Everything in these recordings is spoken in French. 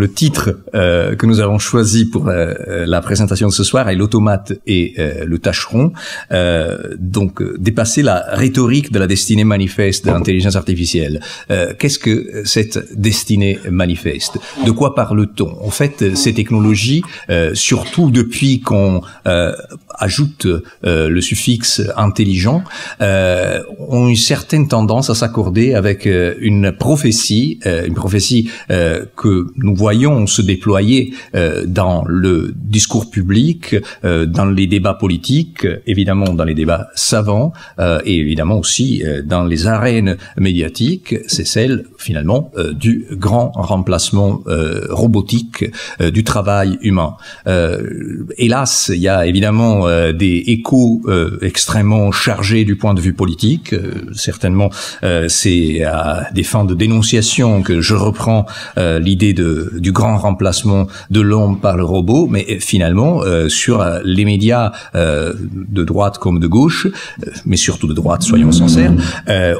Le titre euh, que nous avons choisi pour euh, euh, la présentation de ce soir est l'automate et euh, le tâcheron. donc, dépasser la rhétorique de la destinée manifeste de l'intelligence artificielle. Qu'est-ce que cette destinée manifeste De quoi parle-t-on En fait, ces technologies, surtout depuis qu'on ajoute le suffixe intelligent, ont une certaine tendance à s'accorder avec une prophétie, une prophétie que nous voyons se déployer euh, dans le discours public, euh, dans les débats politiques, évidemment dans les débats savants euh, et évidemment aussi dans les arènes médiatiques, c'est celle finalement du grand remplacement robotique du travail humain. hélas, il y a évidemment des échos extrêmement chargés du point de vue politique. certainement, c'est à des fins de dénonciation que je reprends l'idée de du grand remplacement de l'homme par le robot, mais euh, finalement, euh, sur euh, les médias de droite comme de gauche, mais surtout de droite, soyons sincères,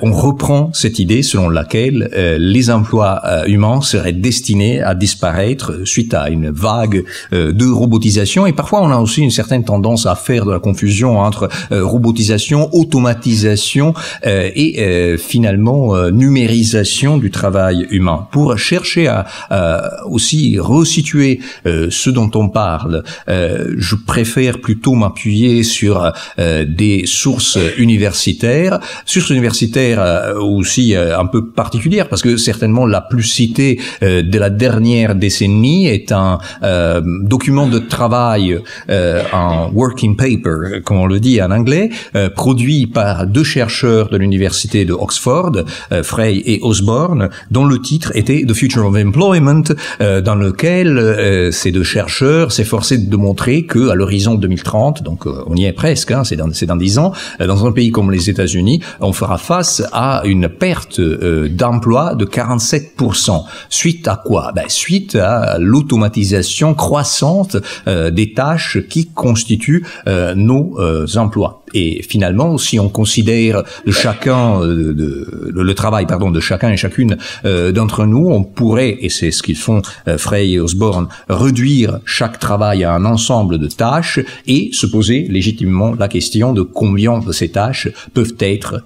on reprend cette idée selon laquelle les emplois humains seraient destinés à disparaître suite à une vague de robotisation. Et parfois, on a aussi une certaine tendance à faire de la confusion entre robotisation, automatisation et finalement numérisation du travail humain. Pour chercher à aussi resituer euh, ce dont on parle. Euh, je préfère plutôt m'appuyer sur euh, des sources universitaires, sources universitaires aussi un peu particulières, parce que certainement la plus citée de la dernière décennie est un document de travail, un working paper, comme on le dit en anglais, produit par deux chercheurs de l'université de Oxford, Frey et Osborne, dont le titre était The Future of Employment, euh, dans lequel euh, ces deux chercheurs s'efforçaient de montrer que à l'horizon 2030, donc euh, on y est presque, hein, c'est dans dix ans, dans un pays comme les États-Unis, on fera face à une perte d'emploi de 47 Suite à quoi ben, suite à l'automatisation croissante des tâches qui constituent nos emplois. Et finalement, si on considère chacun euh, de, le travail pardon de chacun et chacune euh, d'entre nous, on pourrait et c'est ce qu'ils font euh, Frey et Osborne réduire chaque travail à un ensemble de tâches et se poser légitimement la question de combien de ces tâches peuvent être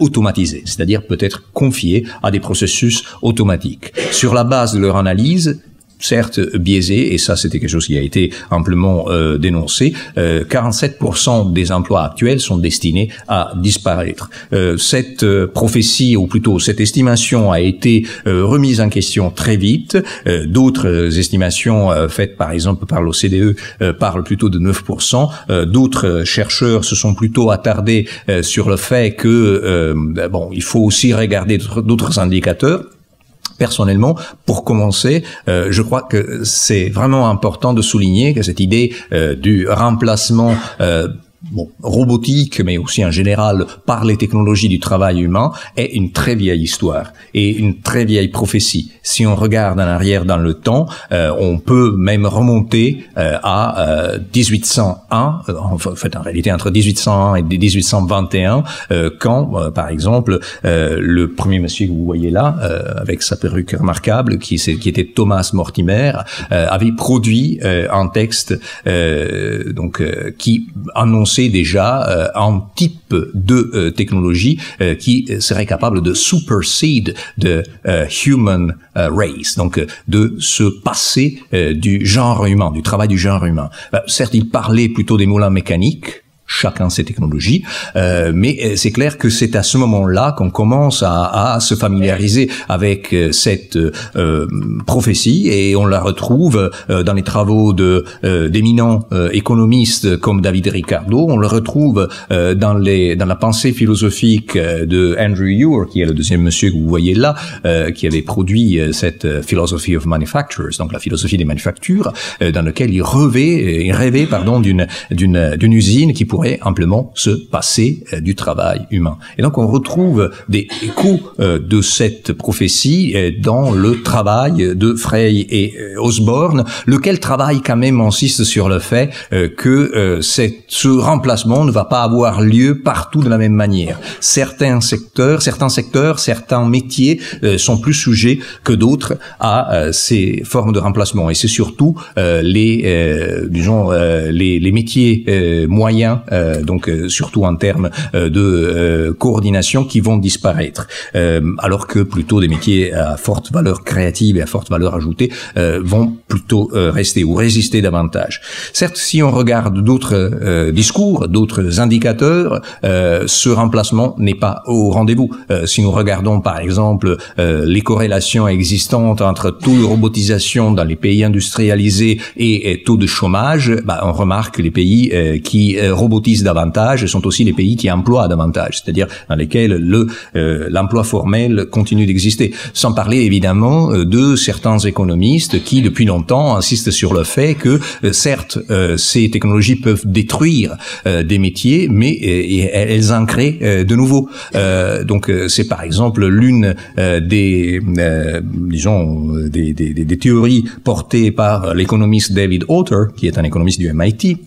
automatisées, c'est-à-dire peut-être confiées à des processus automatiques. Sur la base de leur analyse, certes biaisé, et ça c'était quelque chose qui a été amplement euh, dénoncé, 47% euh, des emplois actuels sont destinés à disparaître. Euh, cette prophétie, ou plutôt cette estimation a été remise en question très vite. D'autres estimations faites par exemple par l'OCDE parlent plutôt de 9%. D'autres chercheurs se sont plutôt attardés sur le fait que bon, il faut aussi regarder d'autres indicateurs personnellement, pour commencer, euh, je crois que c'est vraiment important de souligner que cette idée euh, du remplacement euh, robotique, mais aussi en général par les technologies du travail humain, est une très vieille histoire et une très vieille prophétie. Si on regarde en arrière dans le temps, euh, on peut même remonter euh, à 1801, euh, en fait en réalité entre 1801 et 1821, quand, par exemple, le premier monsieur que vous voyez là, avec sa perruque remarquable, qui, qui était Thomas Mortimer, avait produit un texte donc qui annonçait déjà euh, un type de euh, technologie euh, qui serait capable de supersede de human race, donc de se passer du genre humain, du travail du genre humain. Bah, certes, il parlait plutôt des moulins mécaniques, chacun ses technologies. Euh, mais euh, c'est clair que c'est à ce moment-là qu'on commence à, à, se familiariser avec euh, cette prophétie et on la retrouve dans les travaux de d'éminents économistes comme David Ricardo. On le retrouve dans les dans la pensée philosophique de Andrew Ure, qui est le deuxième monsieur que vous voyez là, qui avait produit cette philosophy of manufactures, donc la philosophie des manufactures, dans lequel il rêvait, il rêvait pardon d'une d'une d'une usine qui pourrait pourrait amplement se passer euh, du travail humain. Et donc on retrouve des échos euh, de cette prophétie euh, dans le travail de Frey et Osborne, lequel travail quand même insiste sur le fait que ce remplacement ne va pas avoir lieu partout de la même manière. Certains secteurs, certains secteurs, certains métiers sont plus sujets que d'autres à ces formes de remplacement. Et c'est surtout les, disons, les, les métiers moyens euh, donc euh, surtout en termes euh, de coordination, qui vont disparaître. alors que plutôt des métiers à forte valeur créative et à forte valeur ajoutée vont plutôt rester ou résister davantage. Certes, si on regarde d'autres discours, d'autres indicateurs, ce remplacement n'est pas au rendez-vous. si nous regardons par exemple les corrélations existantes entre taux de robotisation dans les pays industrialisés et, taux de chômage, bah, on remarque les pays qui robotisent cotisent davantage sont aussi les pays qui emploient davantage, c'est-à-dire dans lesquels le euh, l'emploi formel continue d'exister. Sans parler évidemment euh, de certains économistes qui depuis longtemps insistent sur le fait que euh, certes ces technologies peuvent détruire des métiers, mais elles en créent de nouveaux. donc c'est par exemple l'une des disons des, des théories portées par l'économiste David Autor, qui est un économiste du MIT,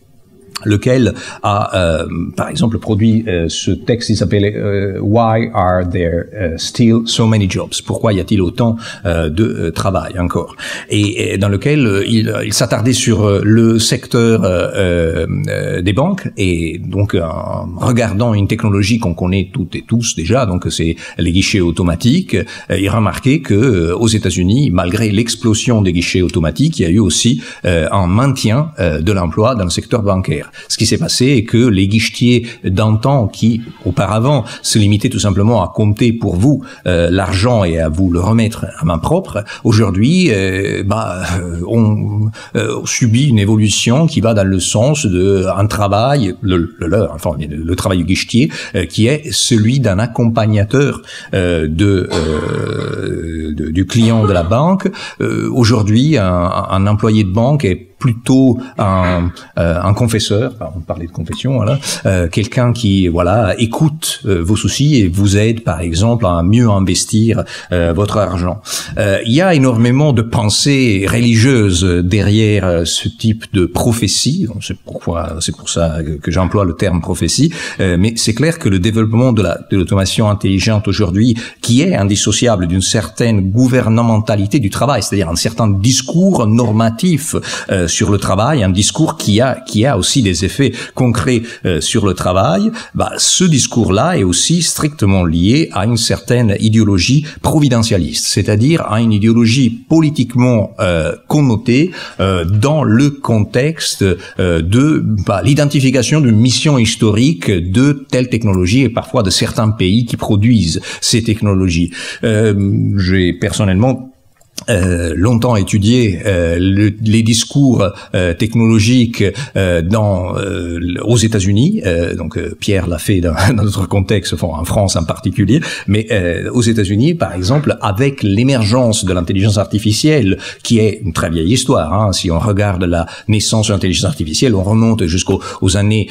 lequel a, euh, par exemple, produit euh, ce texte qui s'appelait euh, « Why are there still so many jobs Pourquoi y a-t-il autant de travail encore et, dans lequel il, il s'attardait sur le secteur des banques et donc en regardant une technologie qu'on connaît toutes et tous déjà, donc c'est les guichets automatiques, il remarquait que aux États-Unis, malgré l'explosion des guichets automatiques, il y a eu aussi un maintien de l'emploi dans le secteur bancaire. Ce qui s'est passé est que les guichetiers d'antan, qui auparavant se limitaient tout simplement à compter pour vous euh, l'argent et à vous le remettre à main propre, aujourd'hui, euh, bah, on euh, euh subit une évolution qui va dans le sens d'un travail, le, le leur, enfin le, travail du guichetier, euh, qui est celui d'un accompagnateur de, du client de la banque. aujourd'hui, un, un employé de banque est plutôt un, euh, un confesseur, on parlait de confession, voilà, euh, quelqu'un qui voilà écoute euh, vos soucis et vous aide par exemple à mieux investir votre argent. Il y a énormément de pensées religieuses derrière ce type de prophétie. C'est pourquoi c'est pour ça que j'emploie le terme prophétie. mais c'est clair que le développement de la, de intelligente aujourd'hui, qui est indissociable d'une certaine gouvernementalité du travail, c'est-à-dire un certain discours normatif sur le travail, un discours qui a qui a aussi des effets concrets euh, sur le travail, bah, ce discours-là est aussi strictement lié à une certaine idéologie providentialiste, c'est-à-dire à une idéologie politiquement euh, connotée euh, dans le contexte de bah, l'identification d'une mission historique de telle technologie et parfois de certains pays qui produisent ces technologies. J'ai personnellement euh, longtemps étudié euh, les discours euh, technologiques dans aux États-Unis. donc Pierre l'a fait dans, notre contexte, en France en particulier, mais aux États-Unis, par exemple, avec l'émergence de l'intelligence artificielle, qui est une très vieille histoire. Hein, si on regarde la naissance de l'intelligence artificielle, on remonte jusqu'aux aux années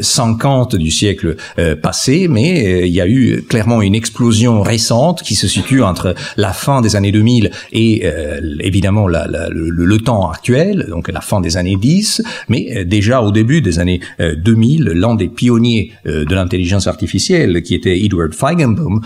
50 du siècle passé, mais il y a eu clairement une explosion récente qui se situe entre la fin des années 2000 et euh, évidemment la, le, temps actuel, donc la fin des années 10, mais euh, déjà au début des années 2000, euh, l'un des pionniers de l'intelligence artificielle, qui était Edward Feigenbaum,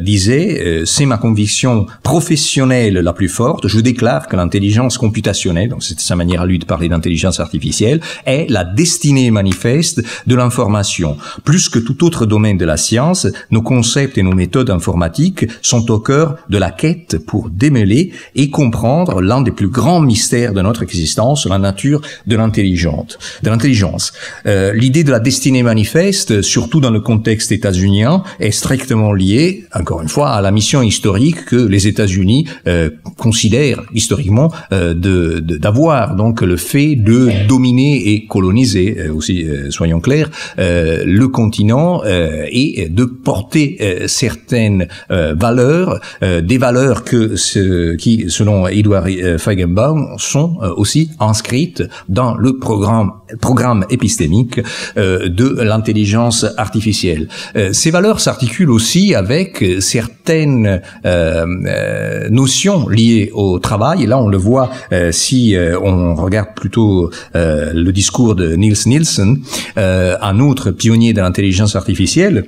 disait c'est ma conviction professionnelle la plus forte. Je déclare que l'intelligence computationnelle, donc c'est sa manière à lui de parler d'intelligence artificielle, est la destinée manifeste de l'information. Plus que tout autre domaine de la science, nos concepts et nos méthodes informatiques sont au cœur de la quête pour démêler et comprendre l'un des plus grands mystères de notre existence, la nature de l'intelligence. De l'intelligence. Euh, L'idée de la destinée manifeste, surtout dans le contexte états-unien, est strictement liée, encore une fois, à la mission historique que les États-Unis euh, considèrent historiquement euh, d'avoir. De, Donc le fait de dominer et coloniser, euh, aussi euh, soyons clairs, euh, le continent et de porter certaines valeurs, des valeurs que ce, qui selon Edouard euh, Feigenbaum, sont euh, aussi inscrites dans le programme, programme épistémique euh, de l'intelligence artificielle. Ces valeurs s'articulent aussi avec certaines notions liées au travail. Et là, on le voit si on regarde plutôt le discours de Niels Nielsen, un autre pionnier de l'intelligence artificielle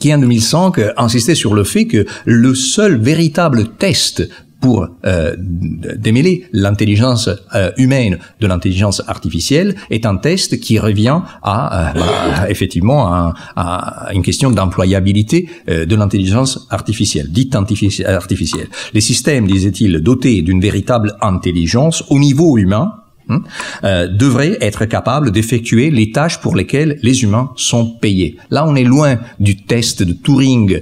qui en 2005 insistait sur le fait que le seul véritable test pour euh, démêler l'intelligence euh, humaine de l'intelligence artificielle est un test qui revient à, euh, bah, effectivement à, une question d'employabilité de l'intelligence artificielle, dite artificielle. Les systèmes, disait-il, dotés d'une véritable intelligence au niveau humain, hein, devraient être capables d'effectuer les tâches pour lesquelles les humains sont payés. Là, on est loin du test de Turing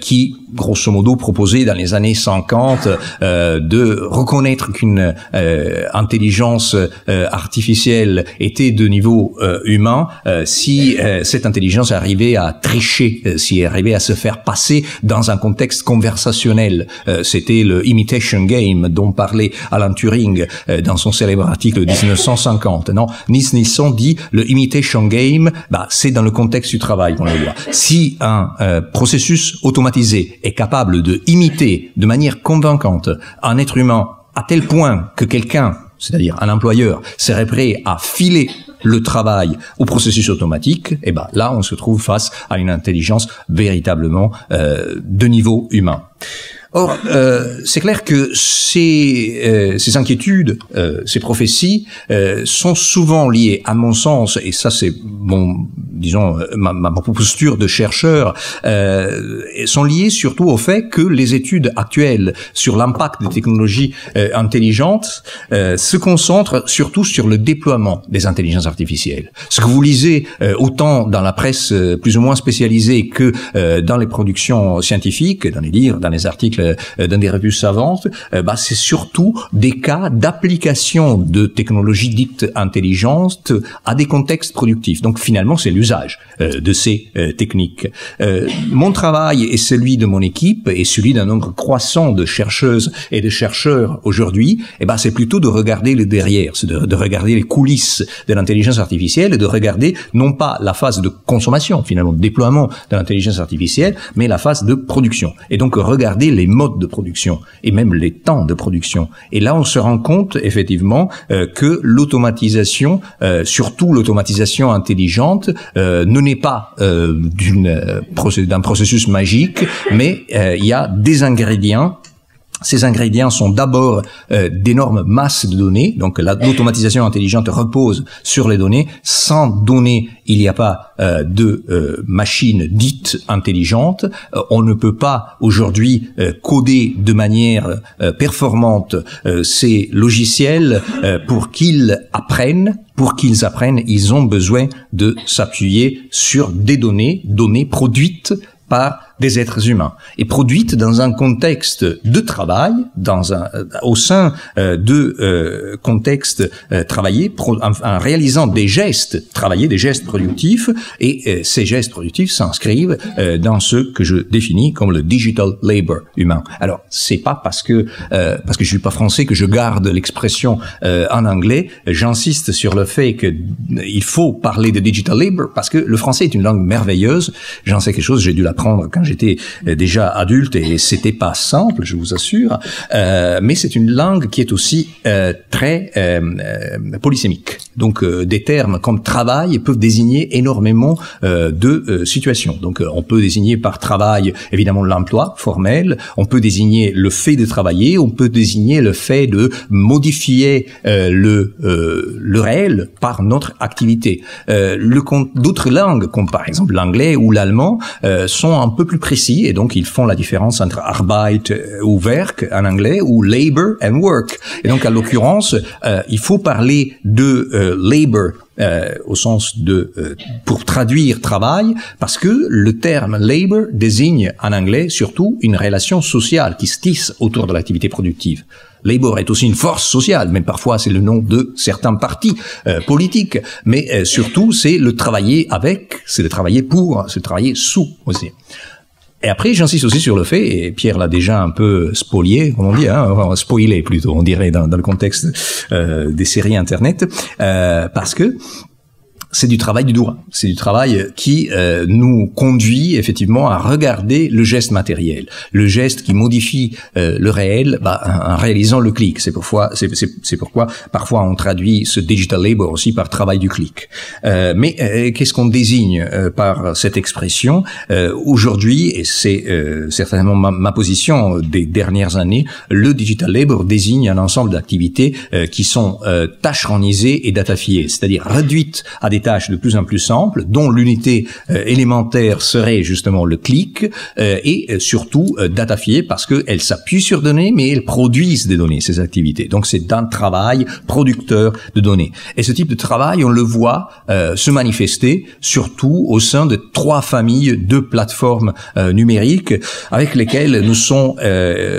qui grosso modo proposé dans les années 50 euh, de reconnaître qu'une euh, intelligence euh, artificielle était de niveau humain si cette intelligence arrivait à tricher, si elle arrivait à se faire passer dans un contexte conversationnel. C'était le imitation game dont parlait Alan Turing dans son célèbre article de 1950. Non, nice dit le imitation game, bah, c'est dans le contexte du travail qu'on le voit. Si un processus automatisé est capable de imiter de manière convaincante un être humain à tel point que quelqu'un, c'est-à-dire un employeur, serait prêt à filer le travail au processus automatique, et eh ben là on se trouve face à une intelligence véritablement euh, de niveau humain. Or, euh, c'est clair que ces, euh, ces inquiétudes, euh, ces prophéties euh, sont souvent liées, à mon sens, et ça c'est mon, disons, ma, ma posture de chercheur, sont liées surtout au fait que les études actuelles sur l'impact des technologies intelligentes se concentrent surtout sur le déploiement des intelligences artificielles. Ce que vous lisez autant dans la presse plus ou moins spécialisée que dans les productions scientifiques, dans les livres, dans les articles euh, euh, dans des revues savantes, euh, bah, c'est surtout des cas d'application de technologies dites intelligentes à des contextes productifs. Donc finalement, c'est l'usage de ces techniques. mon travail et celui de mon équipe et celui d'un nombre croissant de chercheuses et de chercheurs aujourd'hui, eh ben, c'est plutôt de regarder le derrière, c'est de, de regarder les coulisses de l'intelligence artificielle et de regarder non pas la phase de consommation, finalement, de déploiement de l'intelligence artificielle, mais la phase de production. Et donc regarder les mode de production et même les temps de production. Et là, on se rend compte effectivement euh, que l'automatisation, euh, surtout l'automatisation intelligente, euh, ne n'est pas d'un processus magique, mais il y a des ingrédients ces ingrédients sont d'abord euh, d'énormes masses de données, donc l'automatisation intelligente repose sur les données. Sans données, il n'y a pas euh, de euh, machine dite intelligente. on ne peut pas aujourd'hui coder de manière performante ces logiciels pour qu'ils apprennent. Pour qu'ils apprennent, ils ont besoin de s'appuyer sur des données, données produites par des êtres humains et produite dans un contexte de travail, dans un, euh, au sein euh, de euh, contextes euh, travaillés, en, réalisant des gestes travaillés, des gestes productifs, et ces gestes productifs s'inscrivent dans ce que je définis comme le digital labor humain. Alors c'est pas parce que parce que je suis pas français que je garde l'expression en anglais. J'insiste sur le fait que il faut parler de digital labor parce que le français est une langue merveilleuse. J'en sais quelque chose, j'ai dû l'apprendre quand j'étais euh, déjà adulte et c'était pas simple, je vous assure. Euh, mais c'est une langue qui est aussi euh, très euh, polysémique. Donc des termes comme travail peuvent désigner énormément de situations. Donc on peut désigner par travail évidemment l'emploi formel, on peut désigner le fait de travailler, on peut désigner le fait de modifier le le réel par notre activité. le d'autres langues comme par exemple l'anglais ou l'allemand sont un peu plus précis et donc ils font la différence entre Arbeit ou Werk en anglais ou Labor and Work. Et donc à l'occurrence, euh, il faut parler de Labour euh, Labor euh, au sens de pour traduire travail parce que le terme labor désigne en anglais surtout une relation sociale qui se tisse autour de l'activité productive. Labor est aussi une force sociale, mais parfois c'est le nom de certains partis politiques, mais surtout c'est le travailler avec, c'est le travailler pour, c'est le travailler sous aussi. Et après, j'insiste aussi sur le fait, et Pierre l'a déjà un peu spolié, comme on dit, hein, spoilé plutôt, on dirait dans, le contexte euh, des séries Internet, euh, parce que c'est du travail du doigt. C'est du travail qui euh, nous conduit effectivement à regarder le geste matériel, le geste qui modifie euh, le réel bah, en, réalisant le clic. C'est pourquoi, c'est, pourquoi parfois on traduit ce digital labor aussi par travail du clic. Euh, mais qu'est-ce qu'on désigne par cette expression aujourd'hui Et c'est certainement ma, position des dernières années. Le digital labor désigne un ensemble d'activités qui sont tâcheronisées et datafiées, c'est-à-dire réduites à des tâches de plus en plus simples, dont l'unité euh, élémentaire serait justement le clic, euh, et euh, surtout data-fier, parce qu'elles s'appuient sur données, mais elles produisent des données, ces activités. Donc c'est un travail producteur de données. Et ce type de travail, on le voit se manifester surtout au sein de trois familles de plateformes numériques avec lesquelles nous sommes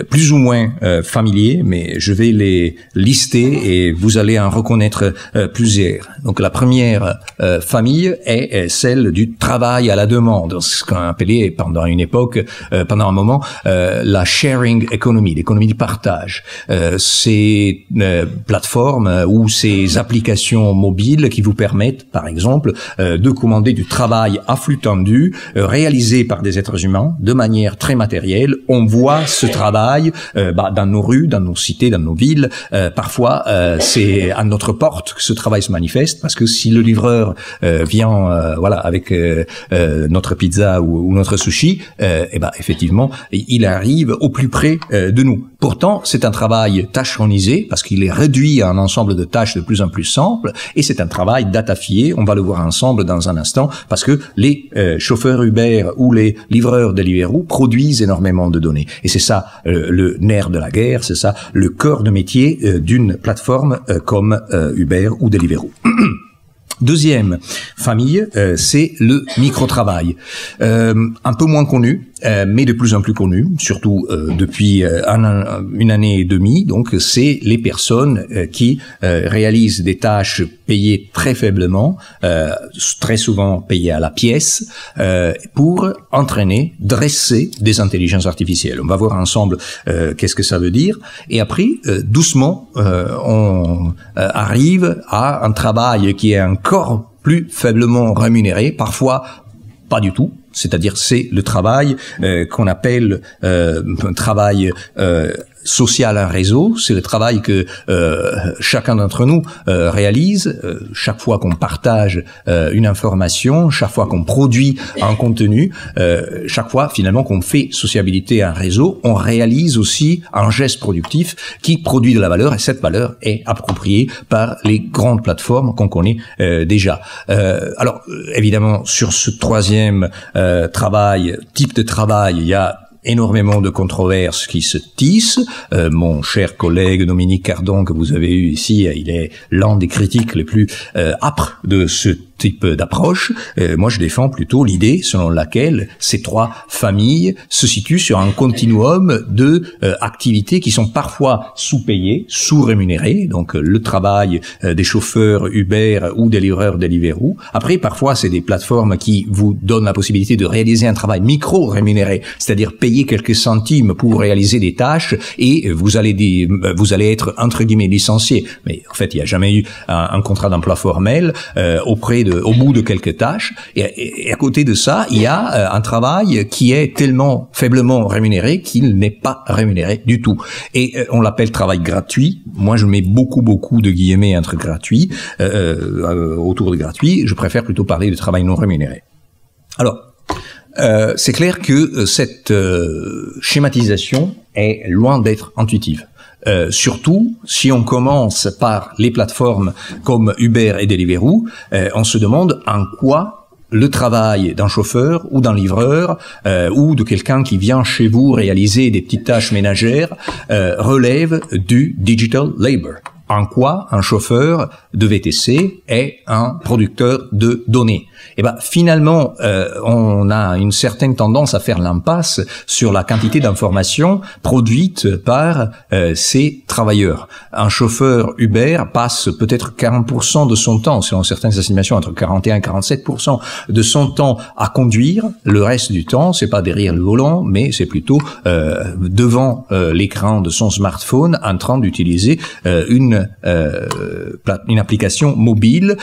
plus ou moins familiers, mais je vais les lister et vous allez en reconnaître plusieurs. Donc la première euh, famille est, celle du travail à la demande, ce qu'on appelé pendant une époque, euh, pendant un moment, euh, la sharing economy, l'économie du partage. ces plateformes ou ces applications mobiles qui vous permettent, par exemple, de commander du travail à flux tendu, réalisé par des êtres humains, de manière très matérielle. On voit ce travail bah, dans nos rues, dans nos cités, dans nos villes. parfois, c'est à notre porte que ce travail se manifeste, parce que si le livreur euh, vient euh, voilà avec euh, notre pizza ou, notre sushi, et ben effectivement il arrive au plus près de nous. Pourtant c'est un travail tachonisé, parce qu'il est réduit à un ensemble de tâches de plus en plus simples et c'est un travail datafié. On va le voir ensemble dans un instant parce que les chauffeurs Uber ou les livreurs Deliveroo produisent énormément de données et c'est ça le nerf de la guerre, c'est ça le corps de métier d'une plateforme comme Uber ou Deliveroo. Deuxième famille, euh, c'est le micro-travail. Euh, un peu moins connu, euh, mais de plus en plus connu, surtout euh, depuis euh, une année et demie. Donc, c'est les personnes qui réalisent des tâches payées très faiblement, très souvent payées à la pièce, pour entraîner, dresser des intelligences artificielles. On va voir ensemble qu'est-ce que ça veut dire. Et après, doucement, on arrive à un travail qui est encore plus faiblement rémunéré, parfois pas du tout, c'est-à-dire c'est le travail euh, qu'on appelle euh, un travail euh, social un réseau, c'est le travail que euh, chacun d'entre nous euh, réalise euh, chaque fois qu'on partage une information, chaque fois qu'on produit un contenu, chaque fois finalement qu'on fait sociabilité un réseau, on réalise aussi un geste productif qui produit de la valeur et cette valeur est appropriée par les grandes plateformes qu'on connaît déjà. alors évidemment sur ce troisième travail, type de travail, il y a énormément de controverses qui se tissent. Euh, mon cher collègue Dominique Cardon, que vous avez eu ici, il est l'un des critiques les plus euh, âpres de ce type d'approche. Euh, moi, je défends plutôt l'idée selon laquelle ces trois familles se situent sur un continuum de euh, activités qui sont parfois sous-payées, sous-rémunérées, donc euh, le travail des chauffeurs Uber ou des livreurs Deliveroo. Après, parfois, c'est des plateformes qui vous donnent la possibilité de réaliser un travail micro-rémunéré, c'est-à-dire payer quelques centimes pour réaliser des tâches et vous allez des, vous allez être entre guillemets licencié. Mais en fait, il n'y a jamais eu un, un contrat d'emploi formel auprès de au bout de quelques tâches. Et, à côté de ça, il y a euh, un travail qui est tellement faiblement rémunéré qu'il n'est pas rémunéré du tout. Et euh, on l'appelle travail gratuit. Moi, je mets beaucoup, beaucoup de guillemets entre gratuit, euh, autour de gratuit. Je préfère plutôt parler de travail non rémunéré. Alors, c'est clair que cette schématisation est loin d'être intuitive. Euh, surtout, si on commence par les plateformes comme Uber et Deliveroo, euh, on se demande en quoi le travail d'un chauffeur ou d'un livreur euh, ou de quelqu'un qui vient chez vous réaliser des petites tâches ménagères relève du digital labor en quoi un chauffeur de VTC est un producteur de données eh ben, finalement, euh, on a une certaine tendance à faire l'impasse sur la quantité d'informations produites par euh, ces travailleurs. Un chauffeur Uber passe peut-être 40% de son temps, selon certaines estimations, entre 41 et 47% de son temps à conduire. Le reste du temps, c'est pas derrière le volant, mais c'est plutôt euh, devant euh, l'écran de son smartphone en train d'utiliser euh, une, une application mobile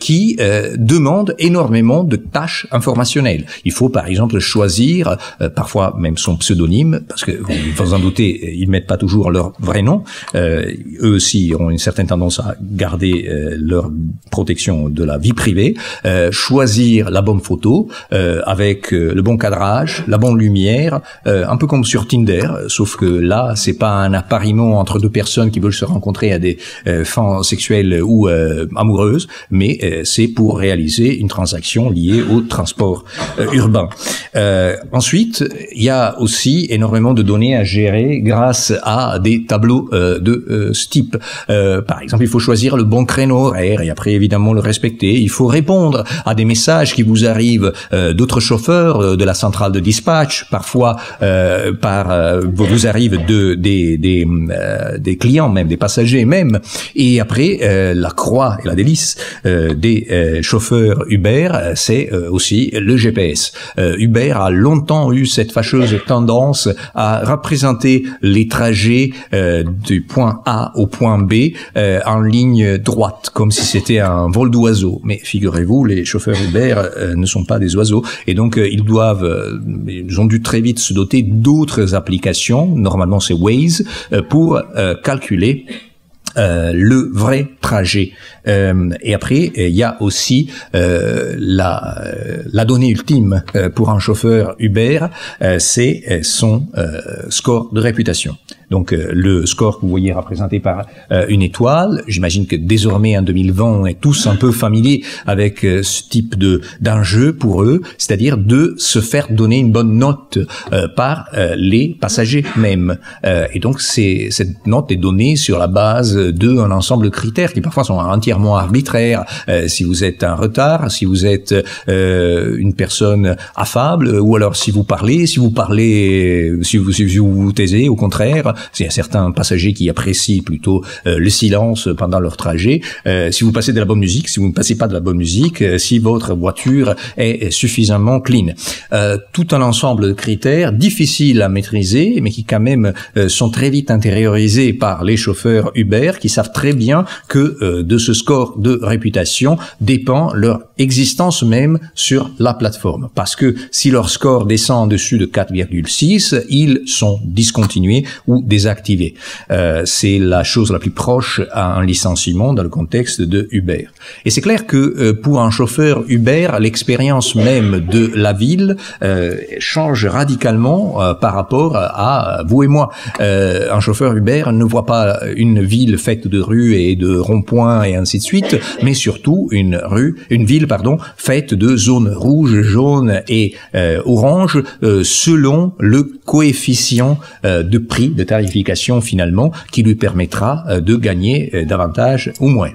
qui demande énormément énormément de tâches informationnelles. Il faut par exemple choisir, euh, parfois même son pseudonyme, parce que vous vous en doutez, ils mettent pas toujours leur vrai nom. Euh, eux aussi ont une certaine tendance à garder euh, leur protection de la vie privée. choisir la bonne photo avec le bon cadrage, la bonne lumière, un peu comme sur Tinder, sauf que là c'est pas un appariement entre deux personnes qui veulent se rencontrer à des fins sexuelles ou amoureuses, mais c'est pour réaliser une transaction transactions liées au transport euh, urbain. Euh, ensuite, il y a aussi énormément de données à gérer grâce à des tableaux euh, de ce type. par exemple, il faut choisir le bon créneau horaire et après évidemment le respecter. Il faut répondre à des messages qui vous arrivent d'autres chauffeurs de la centrale de dispatch, parfois par vous arrive de, des, des, clients même, des passagers même. Et après, la croix et la délice des chauffeurs Uber euh, c'est euh, aussi le GPS. Euh, Uber a longtemps eu cette fâcheuse tendance à représenter les trajets du point A au point B en ligne droite, comme si c'était un vol d'oiseau. Mais figurez-vous, les chauffeurs Uber ne sont pas des oiseaux, et donc ils doivent, ils ont dû très vite se doter d'autres applications, normalement c'est Waze, pour calculer euh, le vrai trajet. Euh, et après, euh, il y a aussi la, la donnée ultime pour un chauffeur Uber, c'est son score de réputation. Donc euh, le score que vous voyez représenté par euh, une étoile, j'imagine que désormais en 2020, on est tous un peu familiers avec euh, ce type de d'enjeu pour eux, c'est-à-dire de se faire donner une bonne note par les passagers même. et donc c'est cette note est donnée sur la base d'un ensemble de critères qui parfois sont entièrement arbitraires. si vous êtes en retard, si vous êtes une personne affable, ou alors si vous parlez, si vous parlez, si vous, si vous taisez, au contraire, c'est un certain passager passagers qui apprécient plutôt euh, le silence pendant leur trajet. Euh, si vous passez de la bonne musique, si vous ne passez pas de la bonne musique, euh, si votre voiture est suffisamment clean. tout un ensemble de critères difficiles à maîtriser, mais qui quand même sont très vite intériorisés par les chauffeurs Uber, qui savent très bien que de ce score de réputation dépend leur existence même sur la plateforme. Parce que si leur score descend en dessus de 4,6, ils sont discontinués ou Désactivé, Euh, c'est la chose la plus proche à un licenciement dans le contexte de Uber. Et c'est clair que euh, pour un chauffeur Uber, l'expérience même de la ville euh, change radicalement euh, par rapport à vous et moi. Euh, un chauffeur Uber ne voit pas une ville faite de rues et de ronds-points et ainsi de suite, mais surtout une rue, une ville pardon, faite de zones rouges, jaunes et oranges selon le coefficient de prix de tarif qualification finalement qui lui permettra euh, de gagner euh, davantage ou moins.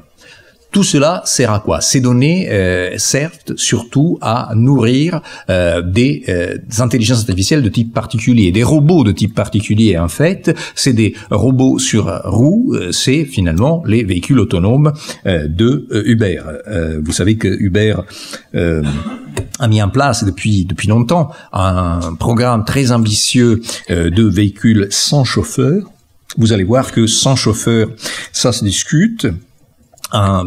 Tout cela sert à quoi Ces données euh, servent surtout à nourrir euh, des, euh, intelligences artificielles de type particulier, des robots de type particulier en fait. C'est des robots sur roues, c'est finalement les véhicules autonomes de Uber. vous savez que Uber a mis en place depuis depuis longtemps un programme très ambitieux de véhicules sans chauffeur. Vous allez voir que sans chauffeur, ça se discute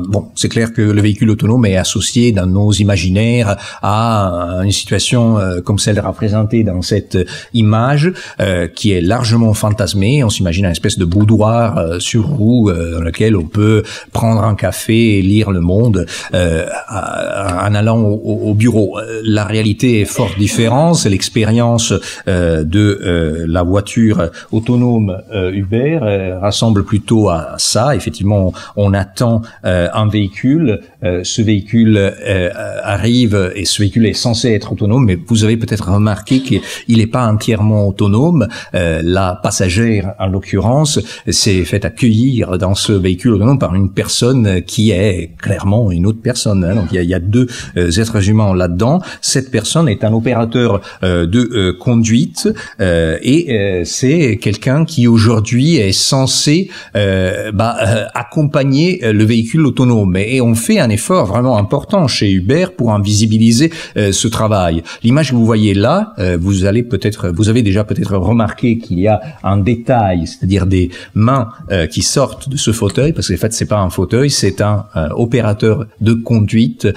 bon, c'est clair que le véhicule autonome est associé dans nos imaginaires à une situation euh, comme celle représentée dans cette image, euh, qui est largement fantasmée. On s'imagine une espèce de boudoir euh, sur roue dans lequel on peut prendre un café et lire le monde en allant au, bureau. La réalité est fort différente. C'est l'expérience de la voiture autonome Uber rassemble plutôt à ça. Effectivement, on attend euh, un véhicule, euh, ce véhicule euh, arrive et ce véhicule est censé être autonome, mais vous avez peut-être remarqué qu'il n'est pas entièrement autonome. la passagère, en l'occurrence, s'est faite accueillir dans ce véhicule autonome par une personne qui est clairement une autre personne. Hein. Donc il y a, deux êtres humains là-dedans. Cette personne est un opérateur de conduite et c'est quelqu'un qui aujourd'hui est censé bah, accompagner le véhicule véhicule autonome Et on fait un effort vraiment important chez Uber pour invisibiliser euh, ce travail. L'image que vous voyez là, euh, vous allez peut-être, vous avez déjà peut-être remarqué qu'il y a un détail, c'est-à-dire des mains euh, qui sortent de ce fauteuil, parce qu'en fait c'est pas un fauteuil, c'est un euh, opérateur de conduite.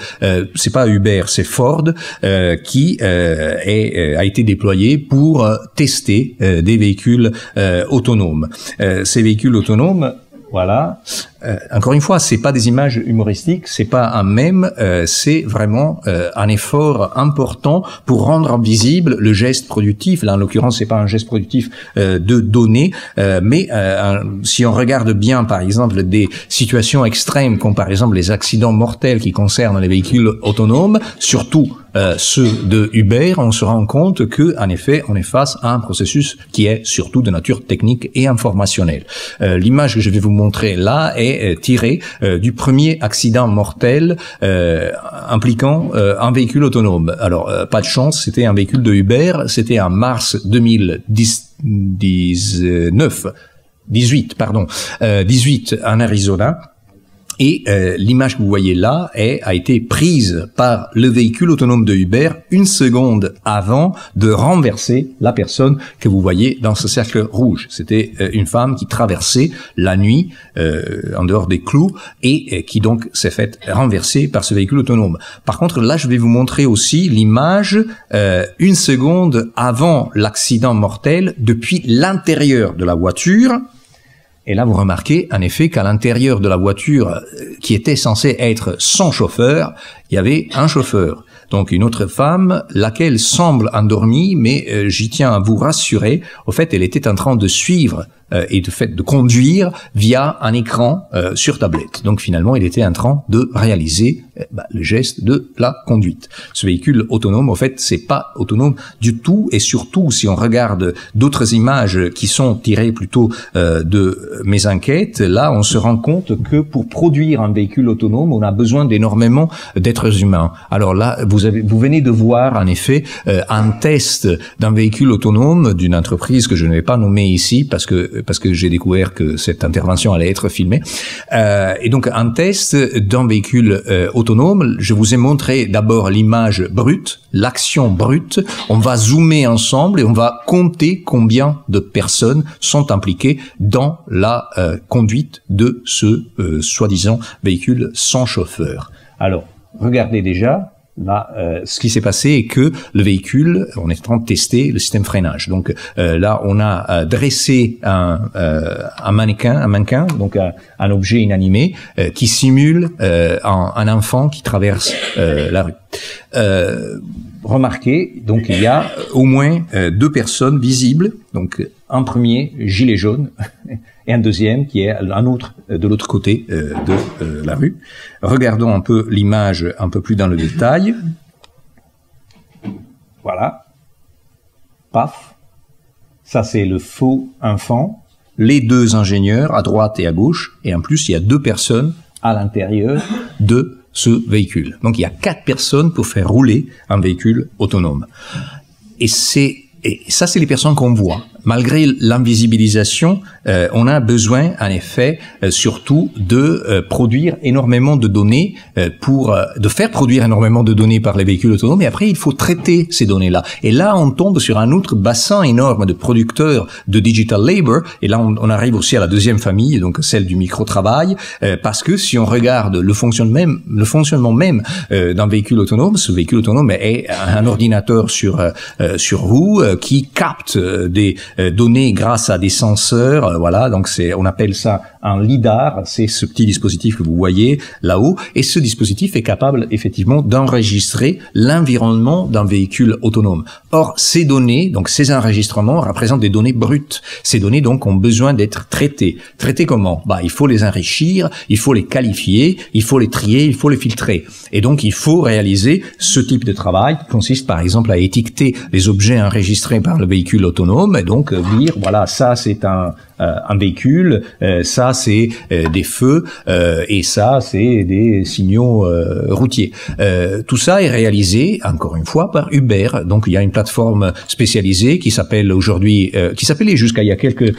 c'est pas Uber, c'est Ford qui est, a été déployé pour tester des véhicules autonomes. ces véhicules autonomes voilà, euh, encore une fois, c'est pas des images humoristiques, c'est pas un mème, euh, c'est vraiment euh, un effort important pour rendre visible le geste productif. Là, en l'occurrence, c'est pas un geste productif de donner, mais si on regarde bien, par exemple, des situations extrêmes, comme par exemple les accidents mortels qui concernent les véhicules autonomes, surtout ceux de Uber, on se rend compte que, en effet, on est face à un processus qui est surtout de nature technique et informationnelle. L'image que je vais vous montrer là est euh, tiré euh, du premier accident mortel euh, impliquant un véhicule autonome. Alors, pas de chance, c'était un véhicule de Uber, c'était en mars 2019. 18, pardon, 18 en Arizona. Et euh, l'image que vous voyez là a été prise par le véhicule autonome de Uber une seconde avant de renverser la personne que vous voyez dans ce cercle rouge. C'était euh, une femme qui traversait la nuit euh, en dehors des clous et qui donc s'est faite renverser par ce véhicule autonome. Par contre, là, je vais vous montrer aussi l'image une seconde avant l'accident mortel depuis l'intérieur de la voiture et là, vous remarquez en effet qu'à l'intérieur de la voiture, euh, qui était censée être sans chauffeur, il y avait un chauffeur. Donc une autre femme, laquelle semble endormie, mais euh, j'y tiens à vous rassurer, au fait, elle était en train de suivre euh, et de fait de conduire via un écran euh, sur tablette. Donc finalement, il était en train de réaliser euh, bah, le geste de la conduite. Ce véhicule autonome, en fait, c'est pas autonome du tout, et surtout si on regarde d'autres images qui sont tirées plutôt de mes enquêtes, là, on se rend compte que pour produire un véhicule autonome, on a besoin d'énormément d'êtres humains. Alors là, vous avez, vous venez de voir en effet un test d'un véhicule autonome d'une entreprise que je ne vais pas nommer ici parce que parce que j'ai découvert que cette intervention allait être filmée. Euh, et donc un test d'un véhicule euh, autonome. Je vous ai montré d'abord l'image brute, l'action brute. On va zoomer ensemble et on va compter combien de personnes sont impliquées dans la euh, conduite de ce euh, soi-disant véhicule sans chauffeur. Alors regardez déjà Là, euh, ce qui s'est passé est que le véhicule, on est en train de tester le système freinage. Donc euh, là, on a euh, dressé un, un, mannequin, un mannequin, donc un, objet inanimé qui simule un, un, enfant qui traverse la rue. remarquez, donc il y a au moins deux personnes visibles, donc un premier gilet jaune et un deuxième qui est un autre euh, de l'autre côté euh, de euh, la rue. Regardons un peu l'image un peu plus dans le détail. Voilà. Paf. Ça c'est le faux enfant. Les deux ingénieurs à droite et à gauche. Et en plus, il y a deux personnes à l'intérieur de ce véhicule. Donc il y a quatre personnes pour faire rouler un véhicule autonome. Et c'est et ça, c'est les personnes qu'on voit malgré l'invisibilisation, euh, on a besoin, en effet, euh, surtout de euh, produire énormément de données pour de faire produire énormément de données par les véhicules autonomes. Et après, il faut traiter ces données-là. Et là, on tombe sur un autre bassin énorme de producteurs de digital labor. Et là, on, arrive aussi à la deuxième famille, donc celle du micro-travail, parce que si on regarde le fonctionnement même, le fonctionnement même d'un véhicule autonome, ce véhicule autonome est un ordinateur sur sur roue qui capte des euh, données grâce à des senseurs. Euh, voilà, donc c'est on appelle ça un lidar. C'est ce petit dispositif que vous voyez là-haut. Et ce dispositif est capable effectivement d'enregistrer l'environnement d'un véhicule autonome. Or, ces données, donc ces enregistrements, représentent des données brutes. Ces données donc ont besoin d'être traitées. Traitées comment Bah, il faut les enrichir, il faut les qualifier, il faut les trier, il faut les filtrer. Et donc, il faut réaliser ce type de travail qui consiste par exemple à étiqueter les objets enregistrés par le véhicule autonome donc donc dire euh, voilà ça c'est un, euh, un véhicule, euh, ça c'est des feux et ça c'est des signaux routiers. tout ça est réalisé encore une fois par Uber. Donc il y a une plateforme spécialisée qui s'appelle aujourd'hui, qui s'appelait jusqu'à il y a quelques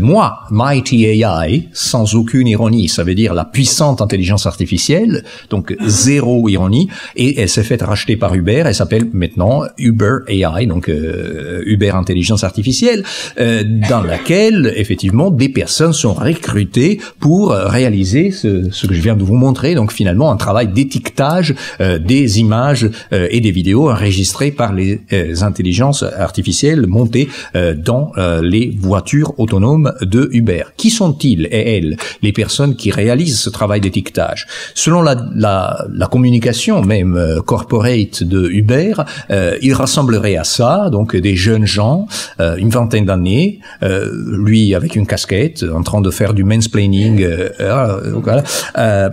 mois Mighty AI, sans aucune ironie. Ça veut dire la puissante intelligence artificielle, donc zéro ironie. Et elle s'est faite racheter par Uber. Elle s'appelle maintenant Uber AI, donc Uber intelligence artificielle. Euh, dans laquelle effectivement des personnes sont recrutées pour euh, réaliser ce, ce, que je viens de vous montrer. Donc finalement un travail d'étiquetage euh, des images et des vidéos enregistrées par les intelligences artificielles montées dans les voitures autonomes de Uber. Qui sont-ils et elles, les personnes qui réalisent ce travail d'étiquetage Selon la, la, la, communication même corporate de Uber, ils rassembleraient à ça donc des jeunes gens, une d'années, euh, lui avec une casquette, en train de faire du mansplaining, euh, euh, euh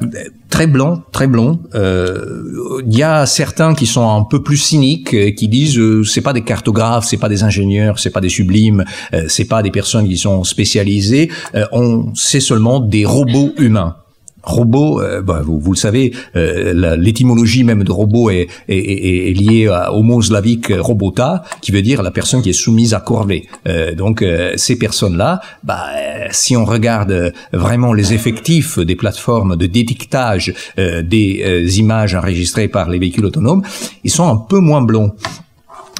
très blanc, très blond. Il y a certains qui sont un peu plus cyniques, qui disent c'est pas des cartographes, c'est pas des ingénieurs, c'est pas des sublimes, c'est pas des personnes qui sont spécialisées. on c'est seulement des robots humains. Robot, euh, bah, vous, vous, le savez, euh, l'étymologie même de robot est, est, est, liée à homo slavique robota, qui veut dire la personne qui est soumise à corvée. Euh, donc ces personnes-là, bah, si on regarde vraiment les effectifs des plateformes de détectage des images enregistrées par les véhicules autonomes, ils sont un peu moins blonds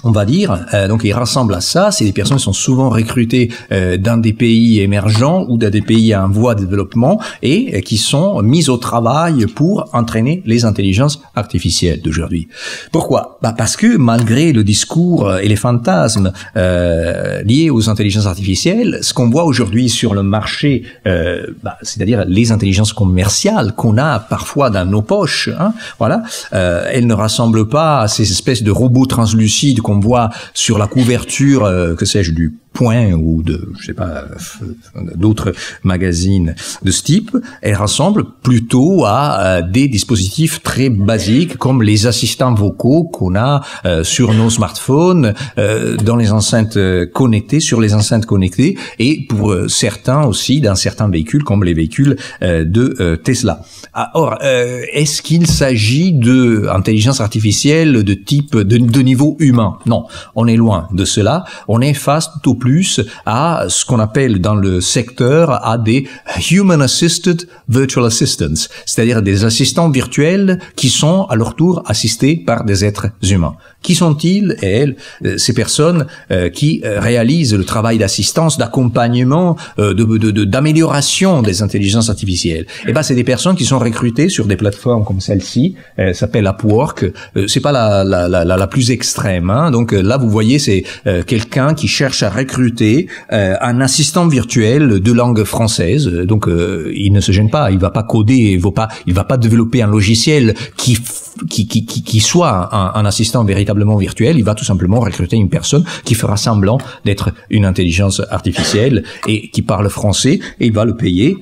on va dire. Euh, donc ils rassemblent à ça, c'est des personnes qui sont souvent recrutées euh, dans des pays émergents ou dans des pays en voie de développement et euh, qui sont mises au travail pour entraîner les intelligences artificielles d'aujourd'hui. Pourquoi bah Parce que malgré le discours et les fantasmes liés aux intelligences artificielles, ce qu'on voit aujourd'hui sur le marché, bah, c'est-à-dire les intelligences commerciales qu'on a parfois dans nos poches, hein, voilà, elles ne rassemblent pas ces espèces de robots translucides qu'on voit sur la couverture, euh, que sais-je, du Point ou de, je sais pas, euh, d'autres magazines de ce type, elle ressemble plutôt à euh, des dispositifs très basiques comme les assistants vocaux qu'on a sur nos smartphones, dans les enceintes connectées, sur les enceintes connectées et pour certains aussi dans certains véhicules comme les véhicules de Tesla. Ah, or, est-ce qu'il s'agit de intelligence artificielle de type de niveau humain non, on est loin de cela. On est face tout plus à ce qu'on appelle dans le secteur à des human assisted virtual assistants, c'est-à-dire des assistants virtuels qui sont à leur tour assistés par des êtres humains. Qui sont-ils et elles euh, Ces personnes euh, qui euh, réalisent le travail d'assistance, d'accompagnement, d'amélioration des intelligences artificielles. Et eh ben, c'est des personnes qui sont recrutées sur des plateformes comme celle-ci, s'appelle Upwork. c'est pas la, la, la plus extrême. Hein, donc euh, là, vous voyez, c'est euh, quelqu'un qui cherche à recruter euh, un assistant virtuel de langue française. Donc il ne se gêne pas, il va pas coder, il va pas, il va pas développer un logiciel qui qui, qui, qui soit un, un, assistant véritablement virtuel. Il va tout simplement recruter une personne qui fera semblant d'être une intelligence artificielle et qui parle français et il va le payer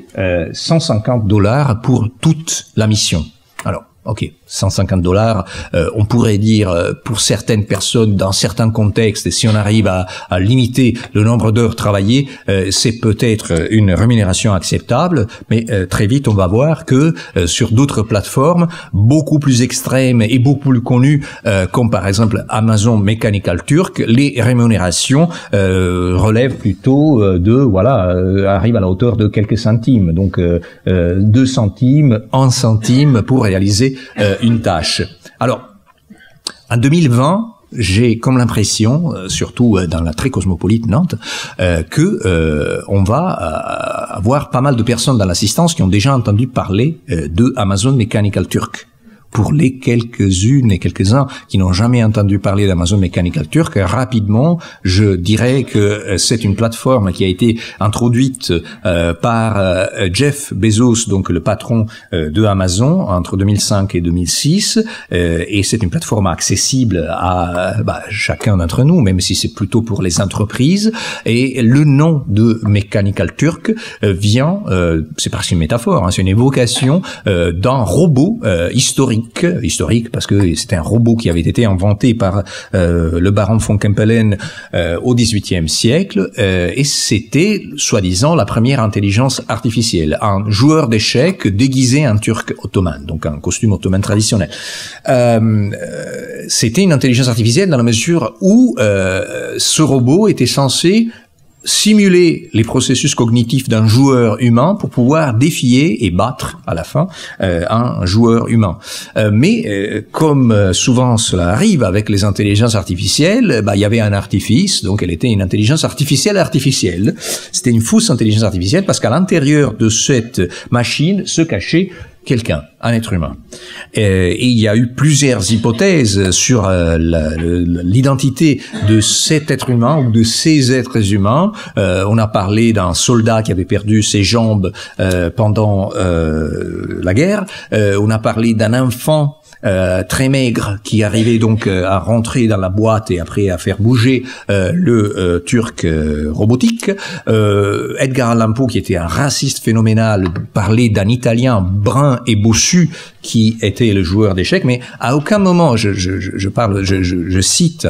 150 dollars pour toute la mission. Alors, ok, 150 dollars, euh, on pourrait dire euh, pour certaines personnes dans certains contextes, et si on arrive à, limiter le nombre d'heures travaillées, euh, c'est peut-être une rémunération acceptable, mais très vite on va voir que sur d'autres plateformes beaucoup plus extrêmes et beaucoup plus connues, comme par exemple Amazon Mechanical Turk, les rémunérations relèvent plutôt de voilà arrivent à la hauteur de quelques centimes, donc 2 centimes, un centime pour réaliser une tâche. Alors, en 2020, j'ai comme l'impression, euh, surtout euh, dans la très cosmopolite Nantes, euh, que on va avoir pas mal de personnes dans l'assistance qui ont déjà entendu parler de Amazon Mechanical Turk pour les quelques-unes et quelques-uns qui n'ont jamais entendu parler d'Amazon Mechanical Turk, rapidement, je dirais que euh, c'est une plateforme qui a été introduite euh, par euh, Jeff Bezos, donc le patron de Amazon, entre 2005 et 2006, et c'est une plateforme accessible à bah, chacun d'entre nous, même si c'est plutôt pour les entreprises. Et le nom de Mechanical Turk vient, c'est parce une métaphore, hein, c'est une évocation d'un robot historique historique, parce que c'était un robot qui avait été inventé par euh, le baron von Kempelen euh, au XVIIIe siècle, euh, et c'était soi-disant la première intelligence artificielle, un joueur d'échecs déguisé en turc ottoman, donc un costume ottoman traditionnel. c'était une intelligence artificielle dans la mesure où ce robot était censé simuler les processus cognitifs d'un joueur humain pour pouvoir défier et battre à la fin euh, un joueur humain. Euh, mais euh, comme souvent cela arrive avec les intelligences artificielles, bah, il y avait un artifice, donc elle était une intelligence artificielle artificielle. C'était une fausse intelligence artificielle parce qu'à l'intérieur de cette machine se cachait quelqu'un, un être humain. Et, il y a eu plusieurs hypothèses sur euh, l'identité de cet être humain ou de ces êtres humains. Euh, on a parlé d'un soldat qui avait perdu ses jambes euh, pendant la guerre. on a parlé d'un enfant euh, très maigre qui arrivait donc euh, à rentrer dans la boîte et après à faire bouger euh, le Turc robotique. Edgar Allan qui était un raciste phénoménal, parlait d'un Italien brun et bossu qui était le joueur d'échecs, mais à aucun moment, je, je, je parle, je, je cite,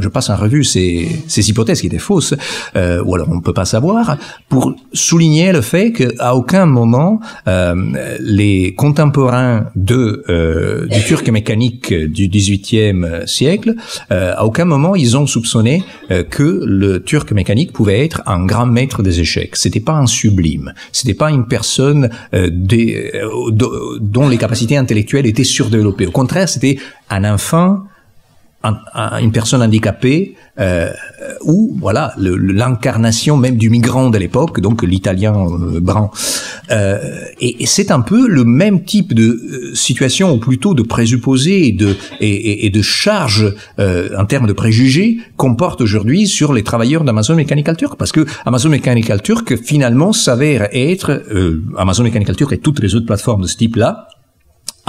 je passe en revue ces, ces hypothèses qui étaient fausses, euh, ou alors on ne peut pas savoir, pour souligner le fait qu'à aucun moment euh, les contemporains de euh, du turc mécanique du XVIIIe siècle, euh, à aucun moment ils ont soupçonné euh, que le turc mécanique pouvait être un grand maître des échecs. C'était pas un sublime, c'était pas une personne euh, des, dont les capacités intellectuelles étaient surdéveloppées. Au contraire, c'était un enfant, une personne handicapée, euh, ou voilà l'incarnation même du migrant de l'époque, donc l'italien euh, Euh, et, c'est un peu le même type de euh, situation, ou plutôt de présupposés et de, et, et de charges euh, en termes de préjugés qu'on porte aujourd'hui sur les travailleurs d'Amazon Mechanical Turk, parce que Amazon Mechanical Turk finalement s'avère être euh, Amazon Mechanical Turk et toutes les autres plateformes de ce type-là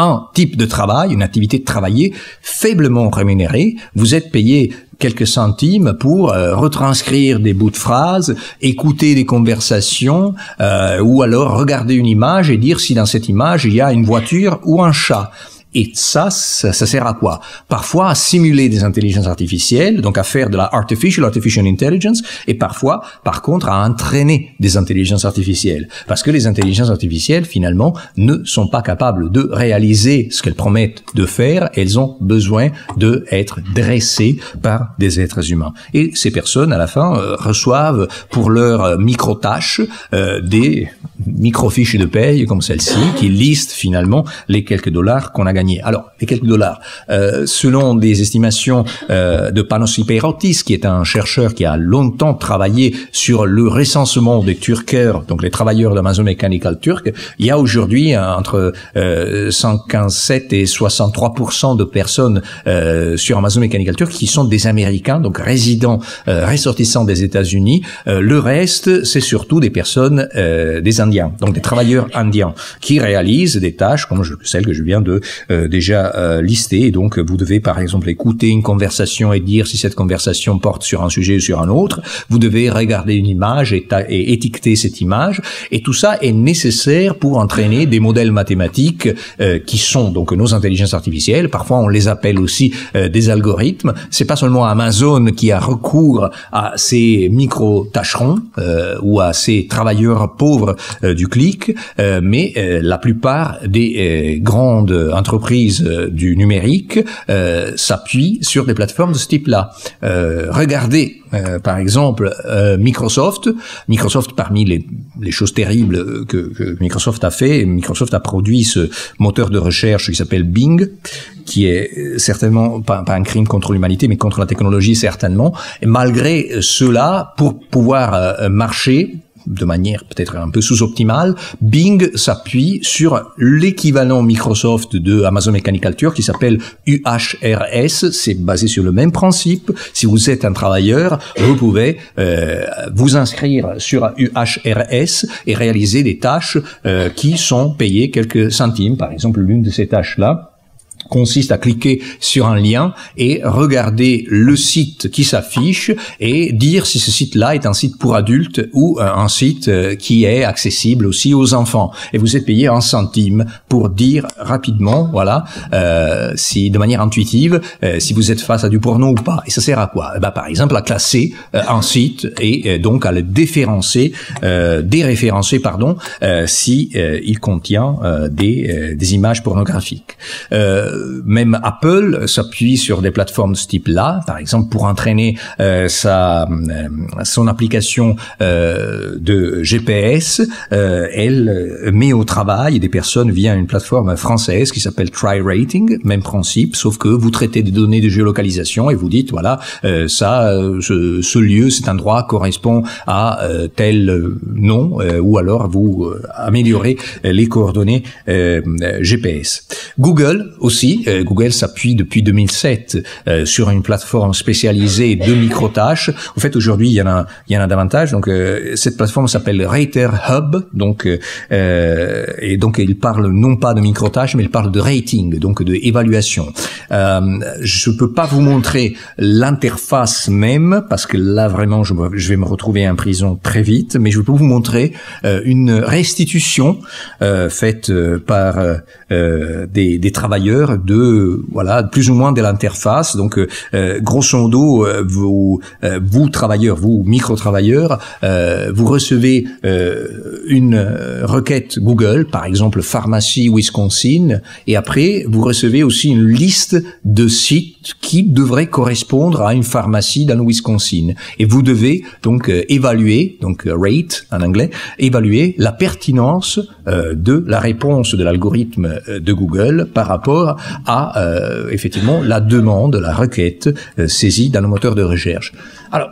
un type de travail, une activité de travailler faiblement rémunérée. Vous êtes payé quelques centimes pour euh, retranscrire des bouts de phrases, écouter des conversations, euh, ou alors regarder une image et dire si dans cette image il y a une voiture ou un chat. Et ça, ça, sert à quoi Parfois à simuler des intelligences artificielles, donc à faire de la artificial, artificial intelligence, et parfois, par contre, à entraîner des intelligences artificielles. Parce que les intelligences artificielles, finalement, ne sont pas capables de réaliser ce qu'elles promettent de faire. Elles ont besoin de être dressées par des êtres humains. Et ces personnes, à la fin, euh, reçoivent pour leurs euh, micro-tâches euh, des micro-fiches de paye comme celle-ci, qui listent finalement les quelques dollars qu'on a gagnés alors, les quelques dollars. Euh, selon des estimations euh, de Panos Iperotis, qui est un chercheur qui a longtemps travaillé sur le recensement des Turkers, donc les travailleurs d'Amazon Mechanical Turk, il y a aujourd'hui euh, entre euh, 157 et 63 de personnes euh, sur Amazon Mechanical Turk qui sont des Américains, donc résidents, euh, ressortissants des États-Unis. le reste, c'est surtout des personnes, des Indiens, donc des travailleurs indiens, qui réalisent des tâches comme je, celle que je viens de euh, déjà euh, listés. donc, vous devez, par exemple, écouter une conversation et dire si cette conversation porte sur un sujet ou sur un autre. Vous devez regarder une image et, étiqueter cette image. Et tout ça est nécessaire pour entraîner des modèles mathématiques euh, qui sont donc nos intelligences artificielles. Parfois, on les appelle aussi des algorithmes. C'est pas seulement Amazon qui a recours à ces micro tâcherons ou à ces travailleurs pauvres du clic, mais la plupart des grandes entreprises prise euh, du numérique euh, s'appuient sur des plateformes de ce type-là. Euh, regardez, euh, par exemple, Microsoft. Microsoft, parmi les, choses terribles que, Microsoft a fait, Microsoft a produit ce moteur de recherche qui s'appelle Bing, qui est certainement pas, pas un crime contre l'humanité, mais contre la technologie certainement. Et malgré cela, pour pouvoir marcher, de manière peut-être un peu sous-optimale, Bing s'appuie sur l'équivalent Microsoft de Amazon Mechanical Turk qui s'appelle UHRS. C'est basé sur le même principe. Si vous êtes un travailleur, vous pouvez euh, vous inscrire sur UHRS et réaliser des tâches euh, qui sont payées quelques centimes. Par exemple, l'une de ces tâches-là, consiste à cliquer sur un lien et regarder le site qui s'affiche et dire si ce site-là est un site pour adultes ou euh, un site euh, qui est accessible aussi aux enfants. Et vous êtes payé un centime pour dire rapidement, voilà, euh, si de manière intuitive, euh, si vous êtes face à du porno ou pas. Et ça sert à quoi bah, Par exemple, à classer un site et donc à le déférencer, déréférencer, pardon, si il contient des, des, images pornographiques. Euh, même Apple s'appuie sur des plateformes de ce type-là, par exemple pour entraîner euh, sa euh, son application de GPS, elle met au travail des personnes via une plateforme française qui s'appelle TryRating, même principe, sauf que vous traitez des données de géolocalisation et vous dites voilà ça ce, ce, lieu, cet endroit correspond à tel nom ou alors vous améliorez les coordonnées GPS. Google aussi euh, Google s'appuie depuis 2007 euh, sur une plateforme spécialisée de micro-tâches. En fait, aujourd'hui, il y en a, il y en a davantage. Donc, euh, cette plateforme s'appelle Rater Hub. Donc, et donc, il parle non pas de micro-tâches, mais il parle de rating, donc de évaluation. je peux pas vous montrer l'interface même parce que là, vraiment, je, vais me retrouver en prison très vite. Mais je peux vous montrer une restitution faite par des travailleurs de voilà plus ou moins de l'interface. Donc euh, euh grosso modo, euh, vous, euh, vous travailleurs, vous micro-travailleurs, vous recevez une requête Google, par exemple pharmacie Wisconsin, et après vous recevez aussi une liste de sites qui devraient correspondre à une pharmacie dans le Wisconsin. Et vous devez donc évaluer, donc rate en anglais, évaluer la pertinence euh, de la réponse de l'algorithme euh, de Google par rapport à euh, effectivement la demande, la requête saisie dans le moteur de recherche. Alors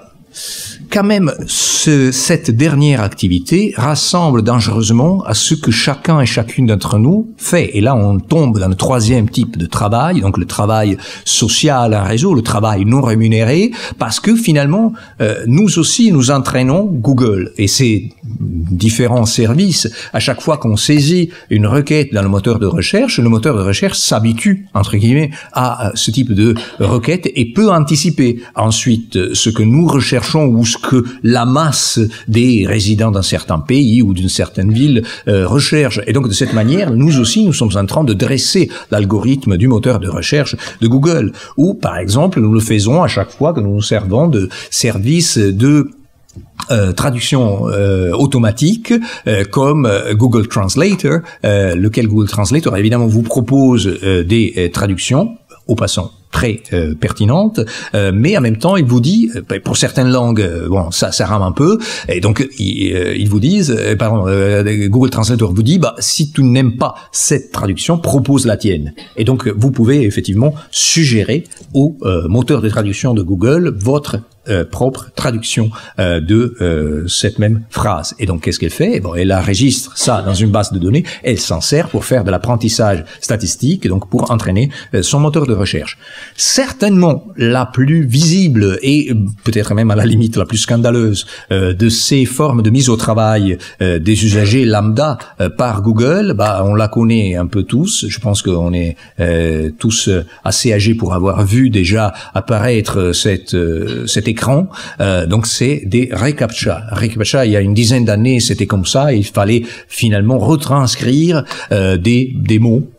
quand même, ce, cette dernière activité rassemble dangereusement à ce que chacun et chacune d'entre nous fait. Et là, on tombe dans le troisième type de travail, donc le travail social, un réseau, le travail non rémunéré, parce que finalement, euh, nous aussi, nous entraînons Google et ses différents services. À chaque fois qu'on saisit une requête dans le moteur de recherche, le moteur de recherche s'habitue, entre guillemets, à ce type de requête et peut anticiper ensuite ce que nous recherchons ou ce que la masse des résidents d'un certain pays ou d'une certaine ville euh, recherche. Et donc de cette manière, nous aussi, nous sommes en train de dresser l'algorithme du moteur de recherche de Google. Ou par exemple, nous le faisons à chaque fois que nous nous servons de services de euh, traduction euh, automatique comme Google Translator, lequel Google Translator évidemment vous propose des traductions au passant très euh, pertinente, euh, mais en même temps, il vous dit, euh, pour certaines langues, bon, ça, ça rame un peu, et donc ils, vous disent, pardon, Google Translator vous dit, bah, si tu n'aimes pas cette traduction, propose la tienne. Et donc, vous pouvez effectivement suggérer au moteur de traduction de Google votre propre traduction de cette même phrase. Et donc, qu'est-ce qu'elle fait eh Bon, Elle enregistre ça dans une base de données, elle s'en sert pour faire de l'apprentissage statistique, donc pour entraîner son moteur de recherche certainement la plus visible et peut-être même à la limite la plus scandaleuse euh, de ces formes de mise au travail euh, des usagers lambda euh, par Google, bah, on la connaît un peu tous. Je pense qu'on est tous assez âgés pour avoir vu déjà apparaître cette, cet écran. donc c'est des reCAPTCHA. ReCAPTCHA, il y a une dizaine d'années, c'était comme ça. Il fallait finalement retranscrire des, des mots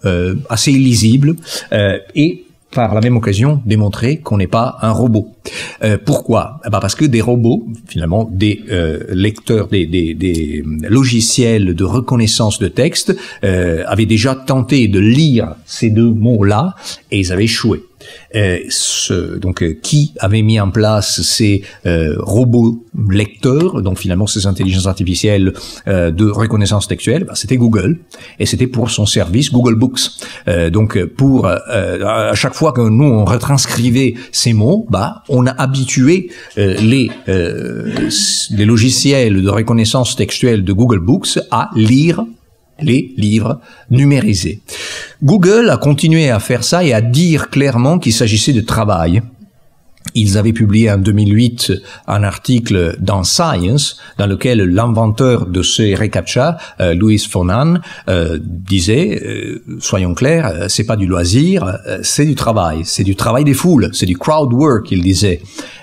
assez illisibles et par la même occasion démontrer qu'on n'est pas un robot. Euh, pourquoi Bah Parce que des robots, finalement, des euh, lecteurs, des, euh, logiciels de reconnaissance de texte euh, avaient déjà tenté de lire ces deux mots-là et ils avaient échoué. Euh, ce, donc euh, qui avait mis en place ces euh, robots lecteurs, donc finalement ces intelligences artificielles euh, de reconnaissance textuelle, bah, c'était Google et c'était pour son service Google Books. donc pour à chaque fois que nous on retranscrivait ces mots, bah on a habitué les les logiciels de reconnaissance textuelle de Google Books à lire les livres numérisés. Google a continué à faire ça et à dire clairement qu'il s'agissait de travail. Ils avaient publié en 2008 un article dans Science dans lequel l'inventeur de ce reCAPTCHA, euh, Louis Fonan, euh, disait euh, soyons clairs, c'est pas du loisir, c'est du travail, c'est du travail des foules, c'est du crowd work, il disait.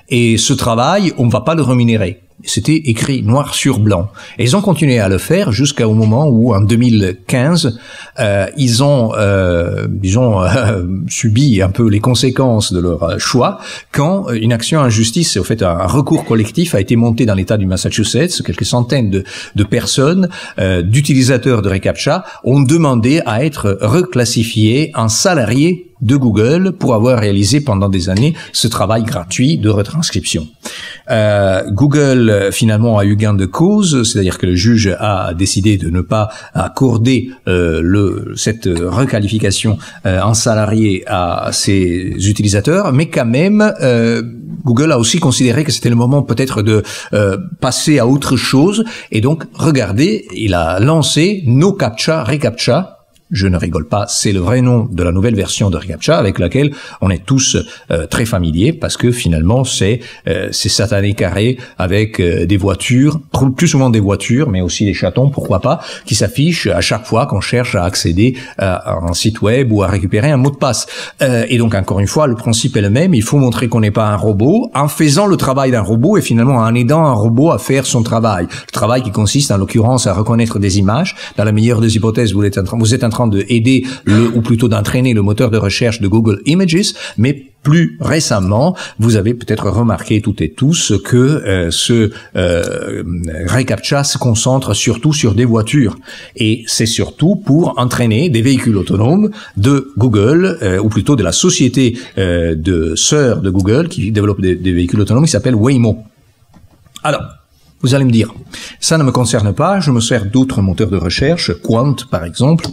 Et ce travail, on ne va pas le rémunérer. C'était écrit noir sur blanc. Et ils ont continué à le faire jusqu'au moment où, en 2015, euh, ils ont, euh, disons, euh, subi un peu les conséquences de leur euh, choix quand euh, une action en justice, au fait un recours collectif, a été monté dans l'État du Massachusetts. Quelques centaines de, de personnes, d'utilisateurs de ReCAPTCHA, ont demandé à être reclassifiés en salariés de Google pour avoir réalisé pendant des années ce travail gratuit de retranscription. Euh, Google finalement a eu gain de cause, c'est-à-dire que le juge a décidé de ne pas accorder euh, le, cette requalification euh, en salarié à ses utilisateurs, mais quand même Google a aussi considéré que c'était le moment peut-être de passer à autre chose et donc regardez, il a lancé No CAPTCHA, ReCAPTCHA je ne rigole pas, c'est le vrai nom de la nouvelle version de ReCAPTCHA avec laquelle on est tous euh, très familiers parce que finalement c'est euh, ces satanés carrés avec euh, des voitures, plus souvent des voitures mais aussi des chatons, pourquoi pas, qui s'affichent à chaque fois qu'on cherche à accéder à un site web ou à récupérer un mot de passe. Euh, et donc encore une fois, le principe est le même, il faut montrer qu'on n'est pas un robot en faisant le travail d'un robot et finalement en aidant un robot à faire son travail. Le travail qui consiste en l'occurrence à reconnaître des images, dans la meilleure des hypothèses vous êtes vous êtes de aider, le, ou plutôt d'entraîner le moteur de recherche de Google Images, mais plus récemment, vous avez peut-être remarqué toutes et tous que euh, ce euh, ReCAPTCHA se concentre surtout sur des voitures. Et c'est surtout pour entraîner des véhicules autonomes de Google, euh, ou plutôt de la société de sœur de Google qui développe des, des véhicules autonomes qui s'appelle Waymo. Alors, vous allez me dire, ça ne me concerne pas, je me sers d'autres moteurs de recherche, Quant par exemple,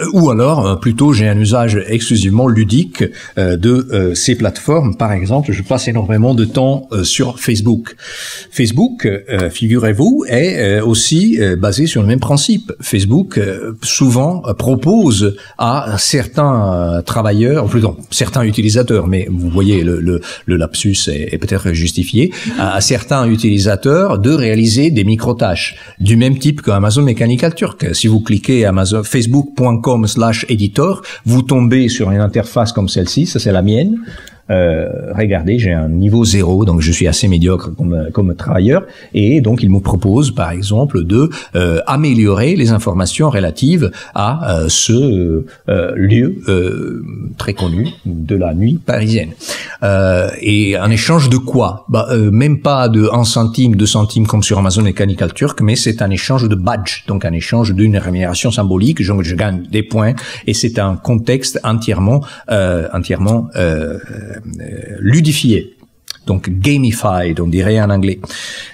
euh, ou alors, euh, plutôt, j'ai un usage exclusivement ludique euh, de ces plateformes. Par exemple, je passe énormément de temps sur Facebook. Facebook, figurez-vous, est aussi basé sur le même principe. Facebook, souvent, propose à certains travailleurs, ou plutôt certains utilisateurs, mais vous voyez, le, le, lapsus est, est peut-être justifié, à, certains utilisateurs de réaliser des micro-tâches du même type qu'Amazon Mechanical Turk. Si vous cliquez Amazon, facebook.com, slash editor, vous tombez sur une interface comme celle-ci, ça c'est la mienne, euh, regardez, j'ai un niveau zéro, donc je suis assez médiocre comme, euh, travailleur, et donc il me propose, par exemple, de euh, améliorer les informations relatives à ce lieu très connu de la nuit parisienne. et en échange de quoi bah, Même pas de 1 centime, 2 centimes comme sur Amazon et Canical Turk, mais c'est un échange de badge, donc un échange d'une rémunération symbolique, donc je gagne des points, et c'est un contexte entièrement, entièrement euh, ludifier donc gamified, on dirait en anglais.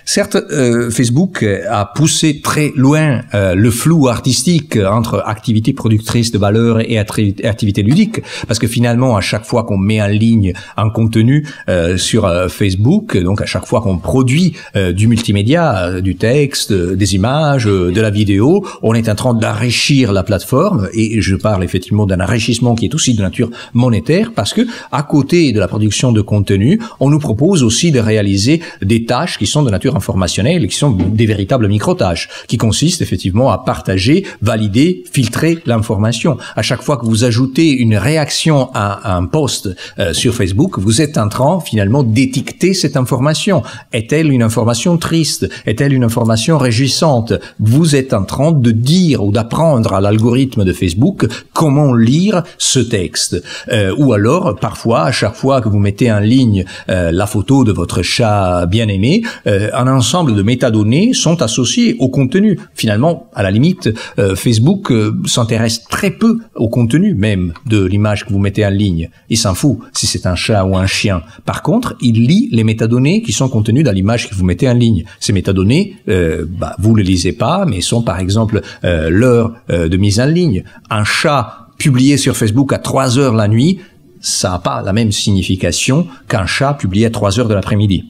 Certes, euh, Facebook a poussé très loin euh, le flou artistique entre activité productrice de valeur et activité ludique, parce que finalement, à chaque fois qu'on met en ligne un contenu euh, sur Facebook, donc à chaque fois qu'on produit du multimédia, du texte, des images, de la vidéo, on est en train d'enrichir la plateforme, et je parle effectivement d'un enrichissement qui est aussi de nature monétaire, parce que à côté de la production de contenu, on nous propose aussi de réaliser des tâches qui sont de nature informationnelle et qui sont des véritables micro-tâches, qui consistent effectivement à partager, valider, filtrer l'information. À chaque fois que vous ajoutez une réaction à, un post euh, sur Facebook, vous êtes en train finalement d'étiqueter cette information. Est-elle une information triste Est-elle une information réjouissante Vous êtes en train de dire ou d'apprendre à l'algorithme de Facebook comment lire ce texte. Euh, ou alors, parfois, à chaque fois que vous mettez en ligne euh, la photo de votre chat bien-aimé, euh, un ensemble de métadonnées sont associés au contenu. Finalement, à la limite, euh, Facebook euh, s'intéresse très peu au contenu même de l'image que vous mettez en ligne. Il s'en fout si c'est un chat ou un chien. Par contre, il lit les métadonnées qui sont contenues dans l'image que vous mettez en ligne. Ces métadonnées, bah, vous ne les lisez pas, mais sont par exemple l'heure de mise en ligne. Un chat publié sur Facebook à 3 heures la nuit, ça n'a pas la même signification qu'un chat publié à 3 heures de l'après-midi.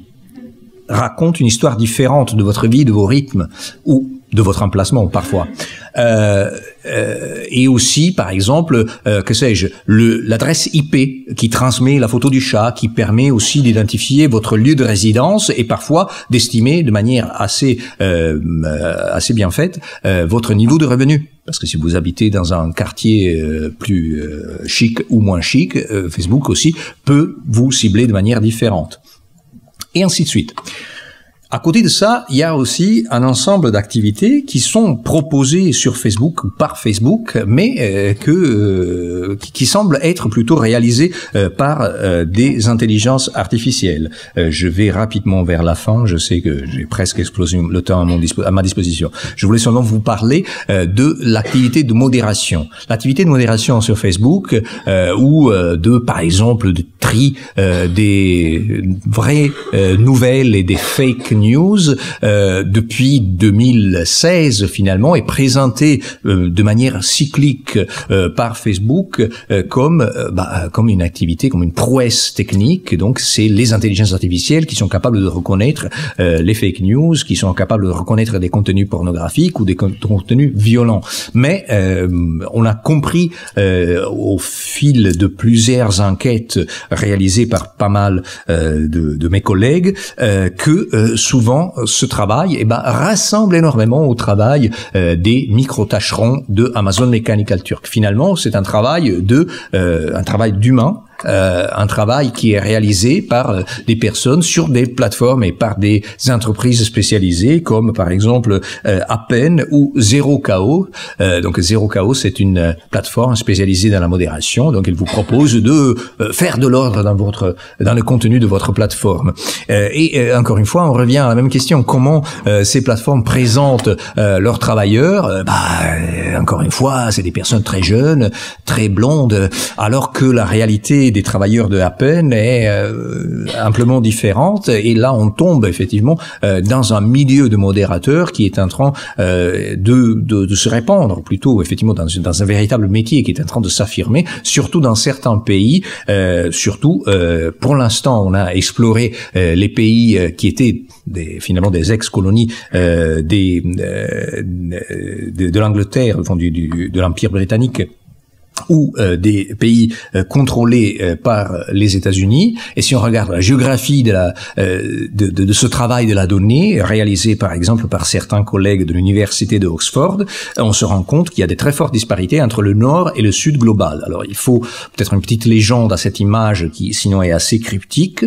Raconte une histoire différente de votre vie, de vos rythmes, ou de votre emplacement parfois. Euh, euh, et aussi, par exemple, euh, que sais-je, l'adresse IP qui transmet la photo du chat, qui permet aussi d'identifier votre lieu de résidence et parfois d'estimer de manière assez assez bien faite votre niveau de revenu. Parce que si vous habitez dans un quartier plus chic ou moins chic, Facebook aussi peut vous cibler de manière différente. Et ainsi de suite. À côté de ça, il y a aussi un ensemble d'activités qui sont proposées sur Facebook ou par Facebook, mais euh, que euh, qui semblent être plutôt réalisées euh, par des intelligences artificielles. je vais rapidement vers la fin. Je sais que j'ai presque explosé le temps à, à, ma disposition. Je voulais seulement vous parler de l'activité de modération. L'activité de modération sur Facebook, ou de par exemple de tri des vraies nouvelles et des fake news News euh, depuis 2016 finalement est présenté euh, de manière cyclique euh, par Facebook comme bah, comme une activité, comme une prouesse technique. Donc c'est les intelligences artificielles qui sont capables de reconnaître les fake news, qui sont capables de reconnaître des contenus pornographiques ou des contenus violents. Mais on a compris au fil de plusieurs enquêtes réalisées par pas mal de, de mes collègues que souvent euh, ce travail eh ben, rassemble énormément au travail euh, des micro tacherons de Amazon Mechanical Turk. Finalement, c'est un travail de euh, un travail d'humain euh, un travail qui est réalisé par euh, des personnes sur des plateformes et par des entreprises spécialisées comme par exemple euh, Appen ou Zero KO. donc Zero KO, c'est une plateforme spécialisée dans la modération. Donc elle vous propose de faire de l'ordre dans votre dans le contenu de votre plateforme. et encore une fois, on revient à la même question comment ces plateformes présentent leurs travailleurs bah, Encore une fois, c'est des personnes très jeunes, très blondes, alors que la réalité des travailleurs de peine est euh, amplement différente. Et là, on tombe effectivement euh, dans un milieu de modérateurs qui est en train euh, de, se répandre, plutôt effectivement dans, un véritable métier qui est en train de s'affirmer, surtout dans certains pays. surtout, pour l'instant, on a exploré les pays qui étaient des, finalement des ex-colonies des, de, l'Angleterre, du, de l'Empire britannique ou euh, des pays euh, contrôlés euh, par les États-Unis. Et si on regarde la géographie de, la, de, de, ce travail de la donnée, réalisé par exemple par certains collègues de l'université de Oxford, on se rend compte qu'il y a des très fortes disparités entre le nord et le sud global. Alors il faut peut-être une petite légende à cette image qui sinon est assez cryptique.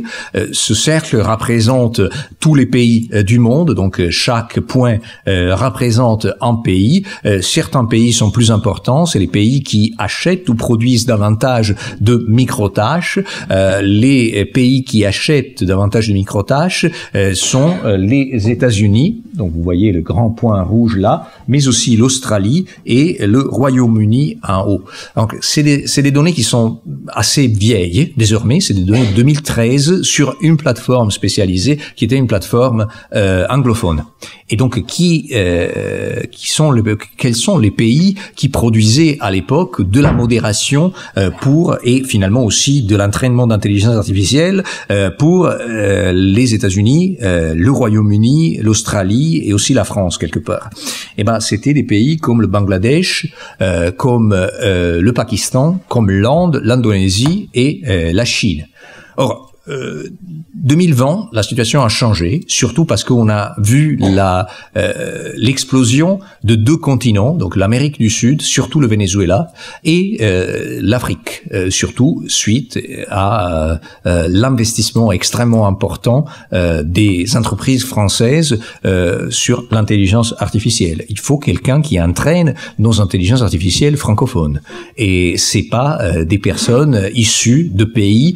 ce cercle représente tous les pays du monde, donc chaque point représente un pays. certains pays sont plus importants, c'est les pays qui achètent ou produisent davantage de micro-tâches. Euh, les pays qui achètent davantage de micro-tâches euh, sont euh, les États-Unis, donc vous voyez le grand point rouge là, mais aussi l'Australie et le Royaume-Uni en haut. Donc c'est des, données qui sont assez vieilles désormais, c'est des données de 2013 sur une plateforme spécialisée qui était une plateforme euh, anglophone. Et donc qui, euh, qui sont les, quels sont les pays qui produisaient à l'époque de la modération euh, pour et finalement aussi de l'entraînement d'intelligence artificielle euh, pour euh, les États-Unis, le Royaume-Uni, l'Australie et aussi la France quelque part. Et eh ben c'était des pays comme le Bangladesh, comme le Pakistan, comme l'Inde, l'Indonésie et la Chine. Or, euh, 2020, la situation a changé, surtout parce qu'on a vu la euh, l'explosion de deux continents, donc l'Amérique du Sud, surtout le Venezuela, et euh, l'Afrique, euh, surtout suite à l'investissement extrêmement important des entreprises françaises sur l'intelligence artificielle. Il faut quelqu'un qui entraîne nos intelligences artificielles francophones, et c'est pas des personnes issues de pays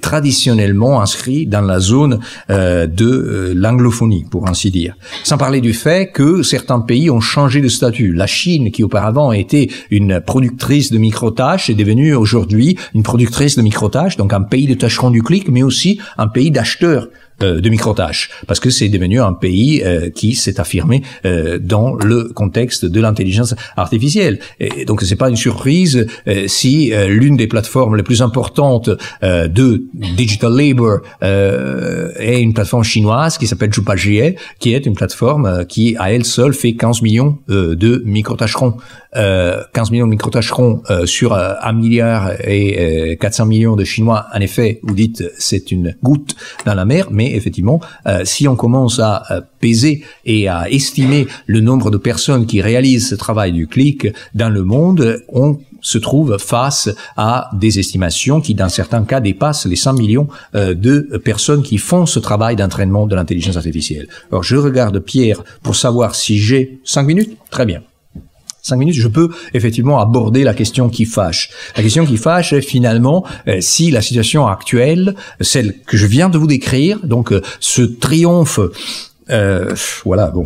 traditionnels inscrit dans la zone euh, de euh, l'anglophonie, pour ainsi dire. Sans parler du fait que certains pays ont changé de statut. La Chine, qui auparavant était une productrice de micro-tâches, est devenue aujourd'hui une productrice de micro-tâches, donc un pays de tâcherons du clic, mais aussi un pays d'acheteurs euh, de microtâches, parce que c'est devenu un pays euh, qui s'est affirmé euh, dans le contexte de l'intelligence artificielle. Et donc c'est pas une surprise euh, si l'une des plateformes les plus importantes de digital labor est une plateforme chinoise qui s'appelle jupajie, qui est une plateforme qui à elle seule fait 15 millions de micro microtâcherons. 15 millions de microtâcherons sur un milliard et 400 millions de Chinois, en effet, vous dites c'est une goutte dans la mer, mais mais effectivement, euh, si on commence à euh, peser et à estimer le nombre de personnes qui réalisent ce travail du clic dans le monde, on se trouve face à des estimations qui, dans certains cas, dépassent les 100 millions euh, de personnes qui font ce travail d'entraînement de l'intelligence artificielle. Alors, je regarde Pierre pour savoir si j'ai 5 minutes. Très bien cinq minutes, je peux effectivement aborder la question qui fâche. La question qui fâche est euh, finalement euh, si la situation actuelle, euh, celle que je viens de vous décrire, donc ce triomphe voilà, bon,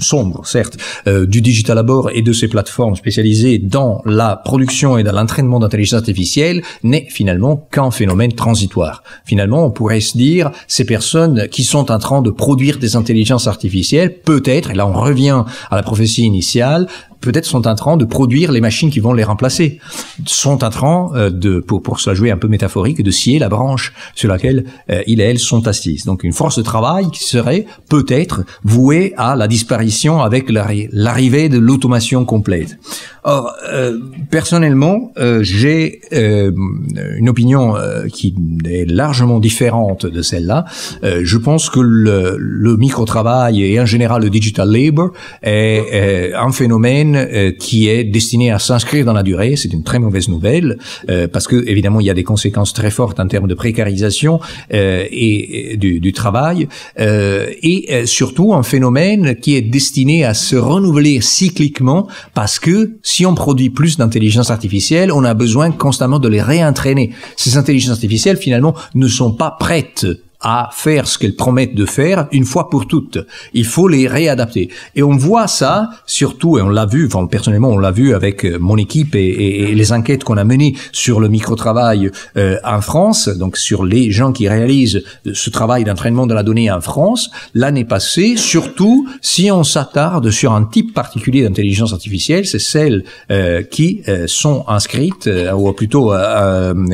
sombre certes, du digital à bord et de ces plateformes spécialisées dans la production et dans l'entraînement d'intelligence artificielle n'est finalement qu'un phénomène transitoire. Finalement, on pourrait se dire, ces personnes qui sont en train de produire des intelligences artificielles, peut-être, et là on revient à la prophétie initiale, peut-être sont en train de produire les machines qui vont les remplacer, sont en train euh, de, pour, pour se la jouer un peu métaphorique, de scier la branche sur laquelle euh, ils et elles sont assises. Donc une force de travail qui serait peut-être vouée à la disparition avec l'arrivée de l'automation complète. Or, euh, personnellement, j'ai une opinion qui est largement différente de celle-là. je pense que le, micro-travail et en général le digital labor est un phénomène euh, qui est destiné à s'inscrire dans la durée. C'est une très mauvaise nouvelle euh, parce que évidemment il y a des conséquences très fortes en termes de précarisation euh, et, du, du, travail et surtout un phénomène qui est destiné à se renouveler cycliquement parce que si on produit plus d'intelligence artificielle, on a besoin constamment de les réentraîner. Ces intelligences artificielles finalement ne sont pas prêtes à faire ce qu'elles promettent de faire une fois pour toutes. Il faut les réadapter. Et on voit ça surtout, et on l'a vu, enfin, personnellement, on l'a vu avec euh, mon équipe et, les enquêtes qu'on a menées sur le micro-travail euh, en France, donc sur les gens qui réalisent ce travail d'entraînement de la donnée en France, l'année passée, surtout si on s'attarde sur un type particulier d'intelligence artificielle, c'est celles euh, qui sont inscrites, ou plutôt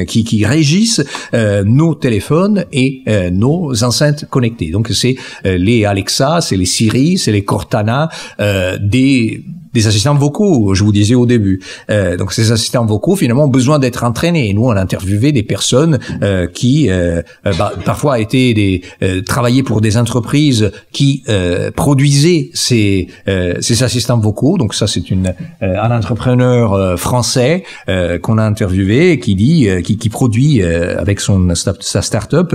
qui, qui régissent nos téléphones et nos enceintes connectées. Donc c'est euh, les Alexa, c'est les Siri, c'est les Cortana, euh, des des assistants vocaux, je vous disais au début. Euh, donc ces assistants vocaux, finalement, ont besoin d'être entraînés. Et nous, on a interviewé des personnes euh, qui, euh, euh bah, parfois, étaient des travaillaient pour des entreprises qui produisaient ces, ces assistants vocaux. Donc ça, c'est une un entrepreneur français qu'on a interviewé qui dit, qui, qui produit avec son sa start-up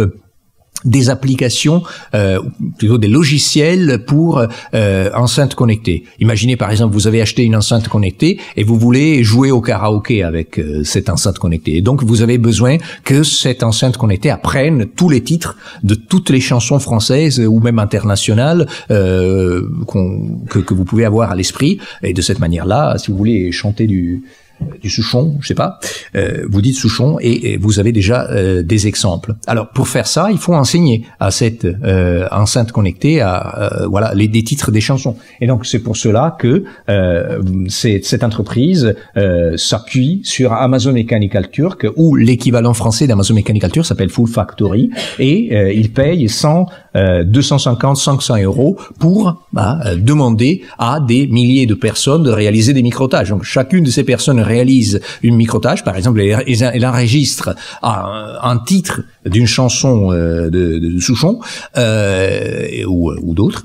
des applications, euh, plutôt des logiciels pour euh, enceintes connectées. Imaginez par exemple, vous avez acheté une enceinte connectée et vous voulez jouer au karaoké avec euh, cette enceinte connectée. donc vous avez besoin que cette enceinte connectée apprenne tous les titres de toutes les chansons françaises ou même internationales euh, que vous pouvez avoir à l'esprit. Et de cette manière-là, si vous voulez chanter du, euh, du Souchon, je sais pas, euh, vous dites Souchon et, vous avez déjà euh, des exemples. Alors pour faire ça, il faut enseigner à cette enceinte connectée à voilà les des titres des chansons. Et donc c'est pour cela que cette entreprise s'appuie sur Amazon Mechanical Turk ou l'équivalent français d'Amazon Mechanical Turk s'appelle Full Factory et il paye 100 250, euh, 500 euros pour bah, euh, demander à des milliers de personnes de réaliser des microtages. Donc chacune de ces personnes réalise une microtage, par exemple, elle, enregistre euh, un, titre d'une chanson de, Souchon ou, ou d'autres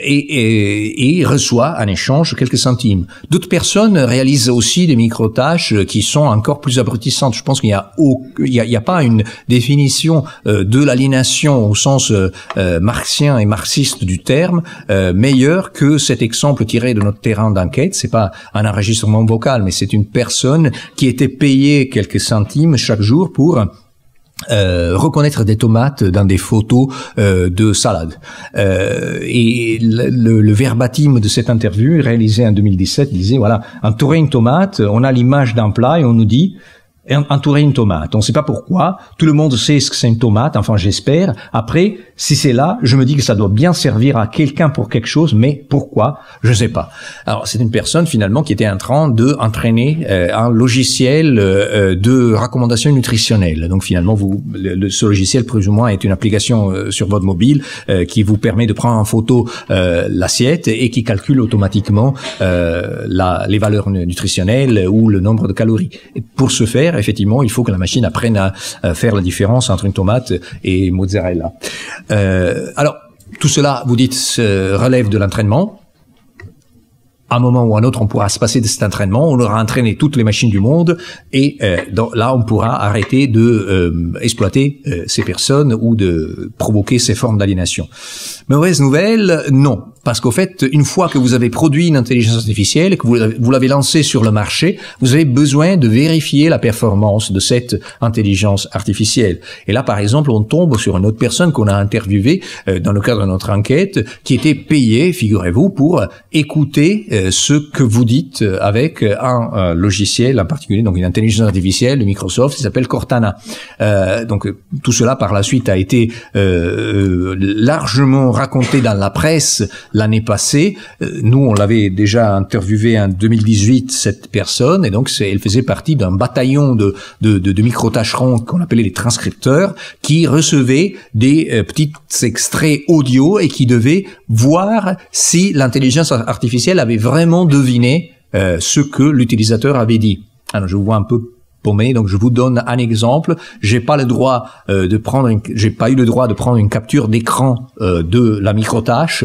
et, reçoit en échange quelques centimes. D'autres personnes réalisent aussi des microtâches qui sont encore plus abrutissantes. Je pense qu'il n'y a, a, a pas une définition de l'aliénation au sens euh, euh, marxien et marxiste du terme, euh, meilleur que cet exemple tiré de notre terrain d'enquête. C'est pas un enregistrement vocal, mais c'est une personne qui était payée quelques centimes chaque jour pour reconnaître des tomates dans des photos de salade. et le, le, verbatim de cette interview réalisée en 2017 disait voilà, entourer une tomate, on a l'image d'un plat et on nous dit entourer une tomate. On ne sait pas pourquoi. Tout le monde sait ce que c'est une tomate, enfin j'espère. Après, si c'est là, je me dis que ça doit bien servir à quelqu'un pour quelque chose, mais pourquoi Je ne sais pas. Alors c'est une personne finalement qui était en train de entraîner euh, un logiciel euh, euh, de recommandation nutritionnelle. Donc finalement, vous, le, ce logiciel plus ou moins est une application sur votre mobile qui vous permet de prendre en photo l'assiette et qui calcule automatiquement la, les valeurs nutritionnelles ou le nombre de calories. pour ce faire, effectivement, il faut que la machine apprenne à, faire la différence entre une tomate et mozzarella. Euh, alors, tout cela, vous dites, relève de l'entraînement à un moment ou un autre, on pourra se passer de cet entraînement, on aura entraîné toutes les machines du monde, et euh, là, on pourra arrêter de euh, exploiter ces personnes ou de provoquer ces formes d'aliénation. Mauvaise nouvelle, non. Parce qu'au fait, une fois que vous avez produit une intelligence artificielle, que vous l'avez lancée sur le marché, vous avez besoin de vérifier la performance de cette intelligence artificielle. Et là, par exemple, on tombe sur une autre personne qu'on a interviewée euh, dans le cadre de notre enquête, qui était payée, figurez-vous, pour euh, écouter euh, ce que vous dites avec un logiciel, en particulier donc une intelligence artificielle de Microsoft, qui s'appelle Cortana. donc tout cela, par la suite, a été largement raconté dans la presse l'année passée. Euh, nous, on l'avait déjà interviewé en 2018, cette personne, et donc elle faisait partie d'un bataillon de, de, de, de micro-tâcherons qu'on appelait les transcripteurs, qui recevaient des euh, petits extraits audio et qui devaient voir si l'intelligence artificielle avait vraiment deviné euh, ce que l'utilisateur avait dit. Alors, je vous vois un peu paumé, donc je vous donne un exemple. J'ai pas le droit euh, de prendre, j'ai pas eu le droit de prendre une capture d'écran de la microtâche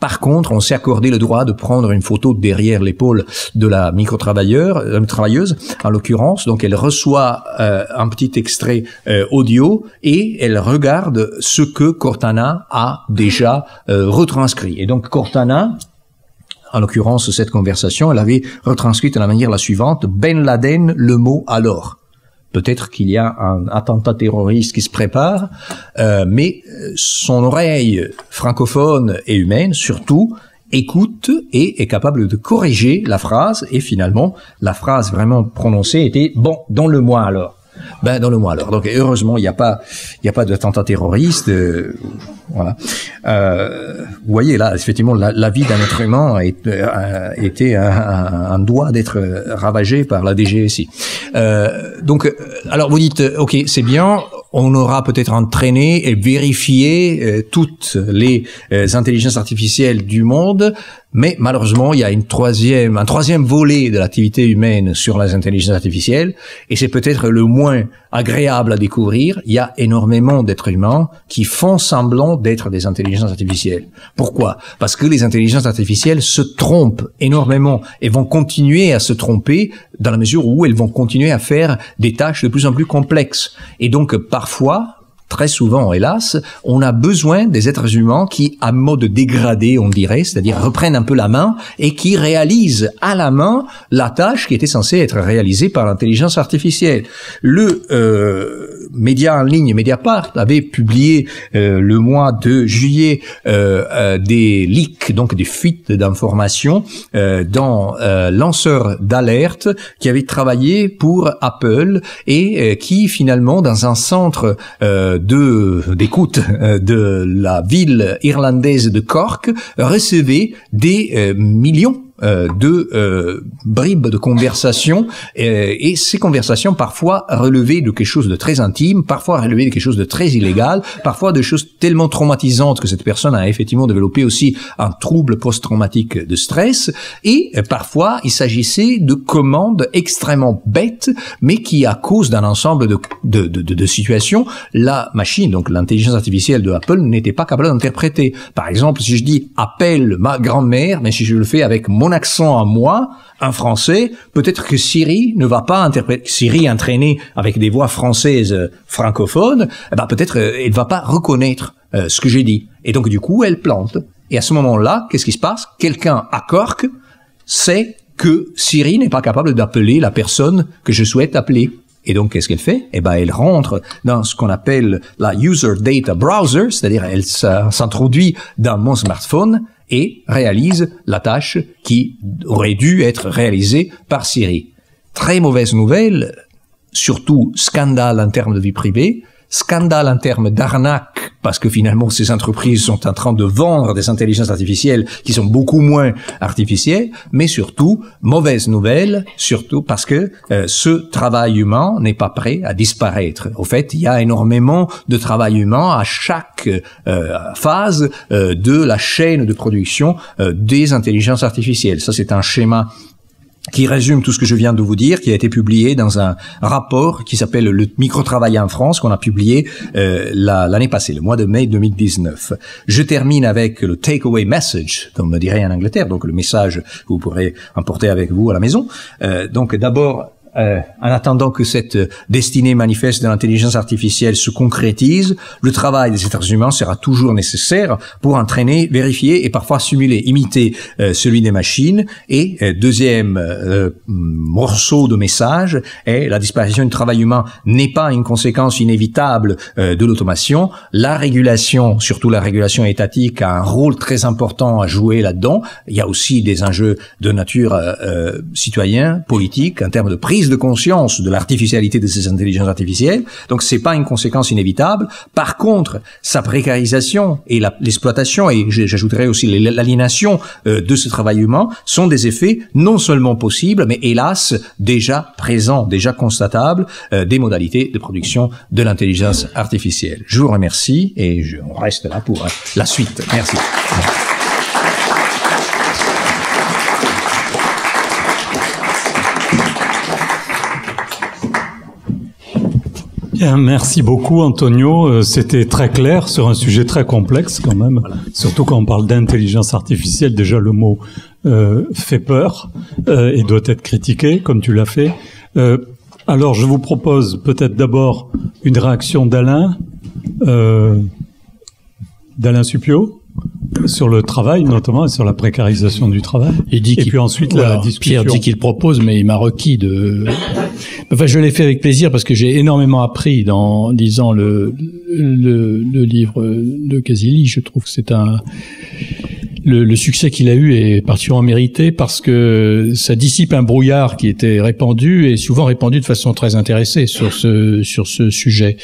par contre, on s'est accordé le droit de prendre une photo derrière l'épaule de la micro euh, travailleuse, en l'occurrence. Donc, elle reçoit euh, un petit extrait euh, audio et elle regarde ce que Cortana a déjà retranscrit. Et donc, Cortana, en l'occurrence cette conversation, elle avait retranscrite de la manière la suivante, Ben Laden, le mot alors. Peut-être qu'il y a un attentat terroriste qui se prépare, euh, mais euh, son oreille francophone et humaine, surtout, écoute et est capable de corriger la phrase. Et finalement, la phrase vraiment prononcée était bon, dans le mois alors. Ben dans le mois alors. Donc heureusement il n'y a pas il y a pas d'attentat terroriste. Euh, voilà. Euh, vous voyez là effectivement la, vie d'un être humain a euh, été, un, doigt d'être ravagé par la DGSI. Euh, donc euh, alors vous dites ok c'est bien on aura peut-être entraîné et vérifié toutes les intelligences artificielles du monde mais malheureusement, il y a une troisième, un troisième volet de l'activité humaine sur les intelligences artificielles, et c'est peut-être le moins agréable à découvrir. Il y a énormément d'êtres humains qui font semblant d'être des intelligences artificielles. Pourquoi Parce que les intelligences artificielles se trompent énormément et vont continuer à se tromper dans la mesure où elles vont continuer à faire des tâches de plus en plus complexes. Et donc parfois, très souvent, hélas, on a besoin des êtres humains qui, à mode dégradé, on dirait, c'est-à-dire reprennent un peu la main et qui réalisent à la main la tâche qui était censée être réalisée par l'intelligence artificielle. Le euh, média en ligne Mediapart avait publié euh, le mois de juillet euh, euh, des leaks, donc des fuites d'informations dans lanceurs d'alerte qui avait travaillé pour Apple et qui finalement, dans un centre de euh, d'écoute euh, de la ville irlandaise de Cork recevait des euh, millions euh, de euh, bribes de conversations et, et ces conversations parfois relevées de quelque chose de très intime, parfois relevées de quelque chose de très illégal, parfois de choses tellement traumatisantes que cette personne a effectivement développé aussi un trouble post-traumatique de stress et euh, parfois il s'agissait de commandes extrêmement bêtes mais qui à cause d'un ensemble de, de, de, de, situations la machine, donc l'intelligence artificielle de Apple n'était pas capable d'interpréter. Par exemple si je dis appelle ma grand-mère mais si je le fais avec mon accent à moi, un français, peut-être que Siri ne va pas interpréter, Siri entraînée avec des voix françaises euh, francophones, eh ben peut-être euh, elle va pas reconnaître euh, ce que j'ai dit. Et donc du coup, elle plante. Et à ce moment-là, qu'est-ce qui se passe Quelqu'un à Cork sait que Siri n'est pas capable d'appeler la personne que je souhaite appeler. Et donc, qu'est-ce qu'elle fait Eh ben, elle rentre dans ce qu'on appelle la User Data Browser, c'est-à-dire elle s'introduit dans mon smartphone et réalise la tâche qui aurait dû être réalisée par Siri. Très mauvaise nouvelle, surtout scandale en termes de vie privée, Scandale en termes d'arnaque, parce que finalement ces entreprises sont en train de vendre des intelligences artificielles qui sont beaucoup moins artificielles, mais surtout mauvaise nouvelle, surtout parce que euh, ce travail humain n'est pas prêt à disparaître. Au fait, il y a énormément de travail humain à chaque euh, phase euh, de la chaîne de production des intelligences artificielles. Ça, c'est un schéma qui résume tout ce que je viens de vous dire, qui a été publié dans un rapport qui s'appelle Le micro-travail en France, qu'on a publié euh, l'année passée, le mois de mai 2019. Je termine avec le takeaway message, comme me dirait en Angleterre, donc le message que vous pourrez emporter avec vous à la maison. Euh, donc d'abord, euh, en attendant que cette euh, destinée manifeste de l'intelligence artificielle se concrétise, le travail des êtres humains sera toujours nécessaire pour entraîner, vérifier et parfois simuler, imiter euh, celui des machines. Et deuxième morceau de message est la disparition du travail humain n'est pas une conséquence inévitable de l'automation. La régulation, surtout la régulation étatique, a un rôle très important à jouer là-dedans. Il y a aussi des enjeux de nature citoyen, politique, en termes de prix de conscience de l'artificialité de ces intelligences artificielles. Donc c'est pas une conséquence inévitable. Par contre, sa précarisation et l'exploitation et j'ajouterai aussi l'aliénation euh, de ce travail humain sont des effets non seulement possibles, mais hélas déjà présents, déjà constatables euh, des modalités de production de l'intelligence artificielle. Je vous remercie et je, on reste là pour euh, la suite. Merci. merci beaucoup Antonio. Euh, c'était très clair sur un sujet très complexe quand même, surtout quand on parle d'intelligence artificielle. Déjà le mot euh, fait peur euh, et doit être critiqué, comme tu l'as fait. alors je vous propose peut-être d'abord une réaction d'Alain, d'Alain Supio sur le travail notamment et sur la précarisation du travail. dit et puis ensuite la discussion. Pierre dit qu'il propose, mais il m'a requis de. Enfin, je l'ai fait avec plaisir parce que j'ai énormément appris dans lisant le le, livre de Casili. Je trouve que c'est un le, succès qu'il a eu est particulièrement mérité parce que ça dissipe un brouillard qui était répandu et souvent répandu de façon très intéressée sur ce sur ce sujet.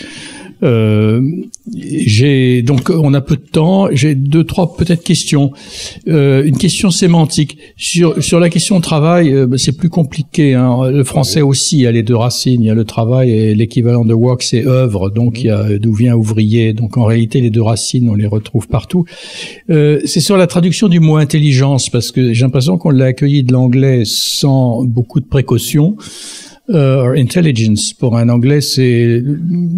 Euh, j'ai donc on a peu de temps. J'ai deux trois peut-être questions. Euh, une question sémantique sur sur la question travail, euh, bah, c'est plus compliqué. Hein. Le français aussi il y a les deux racines. Il y a le travail et l'équivalent de work c'est œuvre. Donc il y a d'où vient ouvrier. Donc en réalité les deux racines on les retrouve partout. Euh, c'est sur la traduction du mot intelligence parce que j'ai l'impression qu'on l'a accueilli de l'anglais sans beaucoup de précautions. Euh, or intelligence pour un anglais c'est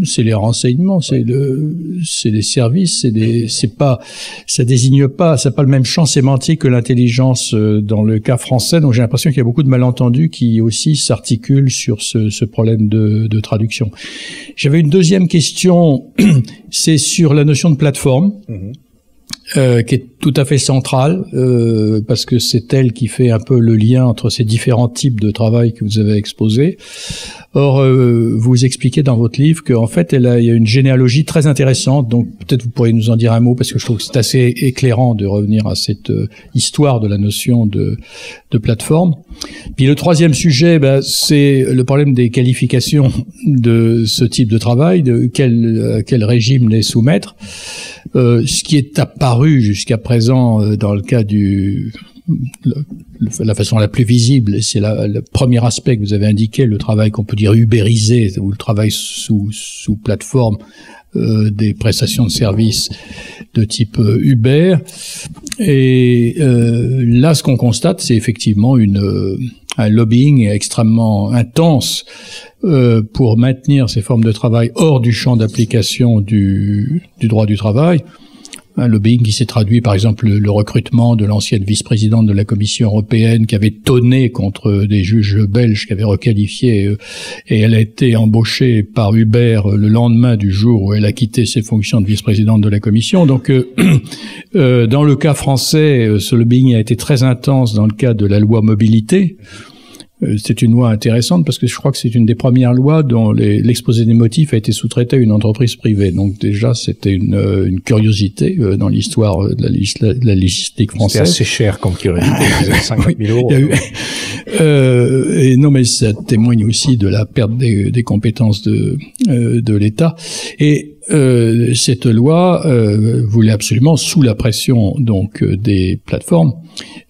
c'est les renseignements c'est le c'est les services c'est des c'est pas ça désigne pas ça n'a pas le même champ sémantique que l'intelligence euh, dans le cas français donc j'ai l'impression qu'il y a beaucoup de malentendus qui aussi s'articulent sur ce, ce problème de, de traduction j'avais une deuxième question c'est sur la notion de plateforme mm-hmm. euh, qui est tout à fait centrale euh, parce que c'est elle qui fait un peu le lien entre ces différents types de travail que vous avez exposés. Or, euh, vous expliquez dans votre livre qu'en fait, elle il y a une généalogie très intéressante. Donc, peut-être vous pourriez nous en dire un mot parce que je trouve que c'est assez éclairant de revenir à cette euh, histoire de la notion de, de plateforme. Puis le troisième sujet, ben, c'est le problème des qualifications de ce type de travail, de quel, quel régime les soumettre. ce qui est apparu jusqu'à présent euh, dans le cas du la façon la plus visible, c'est le premier aspect que vous avez indiqué, le travail qu'on peut dire ubérisé ou le travail sous, sous plateforme euh, des prestations de services de type euh, Uber. Et là, ce qu'on constate, c'est effectivement une, un lobbying extrêmement intense pour maintenir ces formes de travail hors du champ d'application du, du droit du travail. Un hein, lobbying qui s'est traduit par exemple le, recrutement de l'ancienne vice-présidente de la Commission européenne qui avait tonné contre des juges belges qui avaient requalifié euh, et elle a été embauchée par Hubert le lendemain du jour où elle a quitté ses fonctions de vice-présidente de la Commission. Donc euh, euh, dans le cas français, ce lobbying a été très intense dans le cas de la loi mobilité. Euh, c'est une loi intéressante parce que je crois que c'est une des premières lois dont l'exposé des motifs a été sous-traité à une entreprise privée. Donc déjà, c'était une, euh, une, curiosité euh, dans l'histoire de, la, logistique française. C'est assez cher comme curiosité, 50 000 euros. Euh, et non, mais ça témoigne aussi de la perte des, des compétences de, de l'État. Et euh, cette loi voulait absolument, sous la pression donc des plateformes,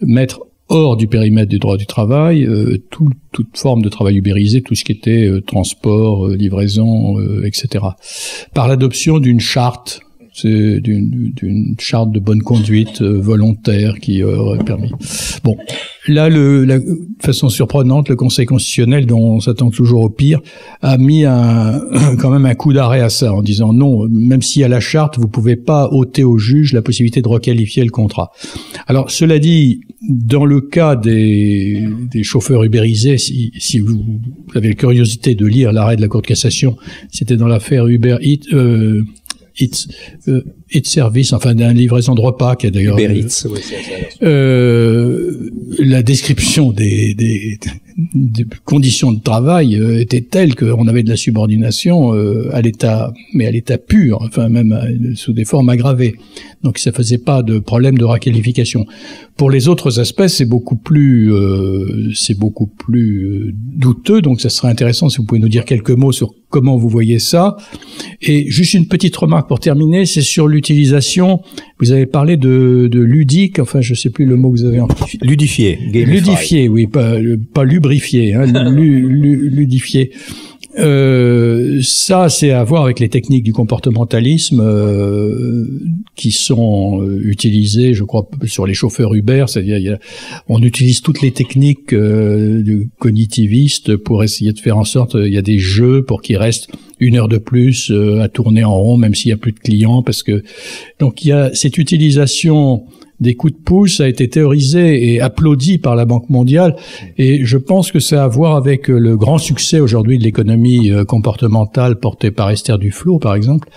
mettre hors du périmètre du droit du travail, euh, toute forme de travail ubérisé, tout ce qui était euh, transport, euh, livraison, etc. Par l'adoption d'une charte c'est d'une charte de bonne conduite euh, volontaire qui euh, aurait permis. Bon, là, de la façon surprenante, le Conseil constitutionnel, dont on s'attend toujours au pire, a mis un, quand même un coup d'arrêt à ça en disant non, même s'il y a la charte, vous pouvez pas ôter au juge la possibilité de requalifier le contrat. Alors, cela dit, dans le cas des, des chauffeurs ubérisés, si, si vous avez la curiosité de lire l'arrêt de la Cour de cassation, c'était dans l'affaire Uber Eats. Euh, et euh, Service, enfin d'un livraison de repas qui est d'ailleurs euh, la description des, des, des, conditions de travail euh, était telle qu'on avait de la subordination euh, à l'état, mais à l'état pur, enfin même euh, sous des formes aggravées. Donc ça faisait pas de problème de requalification. Pour les autres aspects, c'est beaucoup plus, euh, c'est beaucoup plus euh, douteux. Donc, ça serait intéressant si vous pouvez nous dire quelques mots sur comment vous voyez ça. Et juste une petite remarque pour terminer, c'est sur l'utilisation. Vous avez parlé de, de, ludique. Enfin, je sais plus le mot que vous avez en ludifié. Ludifié, oui, pas, euh, pas lubrifié, hein, ludifié. Euh, ça, c'est à voir avec les techniques du comportementalisme euh, qui sont euh, utilisées, je crois, sur les chauffeurs Uber. C'est-à-dire, on utilise toutes les techniques euh, cognitivistes pour essayer de faire en sorte, il y a des jeux pour qu'ils restent une heure de plus à tourner en rond, même s'il y a plus de clients, parce que donc il y a cette utilisation des coups de pouce, a été théorisé et applaudi par la Banque mondiale, et je pense que ça a à voir avec euh, le grand succès aujourd'hui de l'économie euh, comportementale portée par Esther Duflo, par exemple,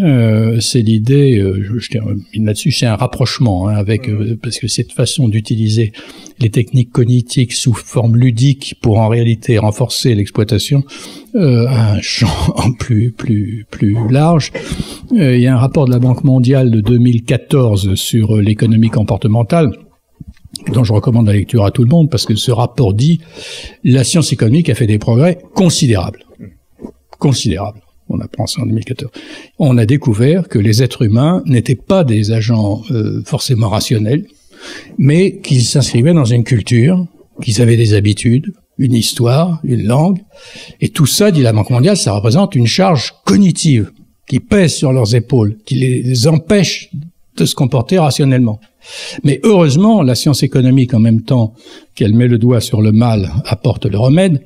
euh, c'est l'idée, euh, je, je, euh, là-dessus, c'est un rapprochement hein, avec mhm. parce que cette façon d'utiliser les techniques cognitiques sous forme ludique pour en réalité renforcer l'exploitation à un champ plus plus plus large. il y a un rapport de la Banque mondiale de 2014 sur l'économie comportementale dont je recommande la lecture à tout le monde parce que ce rapport dit la science économique a fait des progrès considérables considérables on a pensé en 2014, on a découvert que les êtres humains n'étaient pas des agents euh, forcément rationnels, mais qu'ils s'inscrivaient dans une culture, qu'ils avaient des habitudes, une histoire, une langue, et tout ça, dit la Banque mondiale, ça représente une charge cognitive qui pèse sur leurs épaules, qui les empêche de se comporter rationnellement. Mais heureusement, la science économique, en même temps qu'elle met le doigt sur le mal, apporte le remède,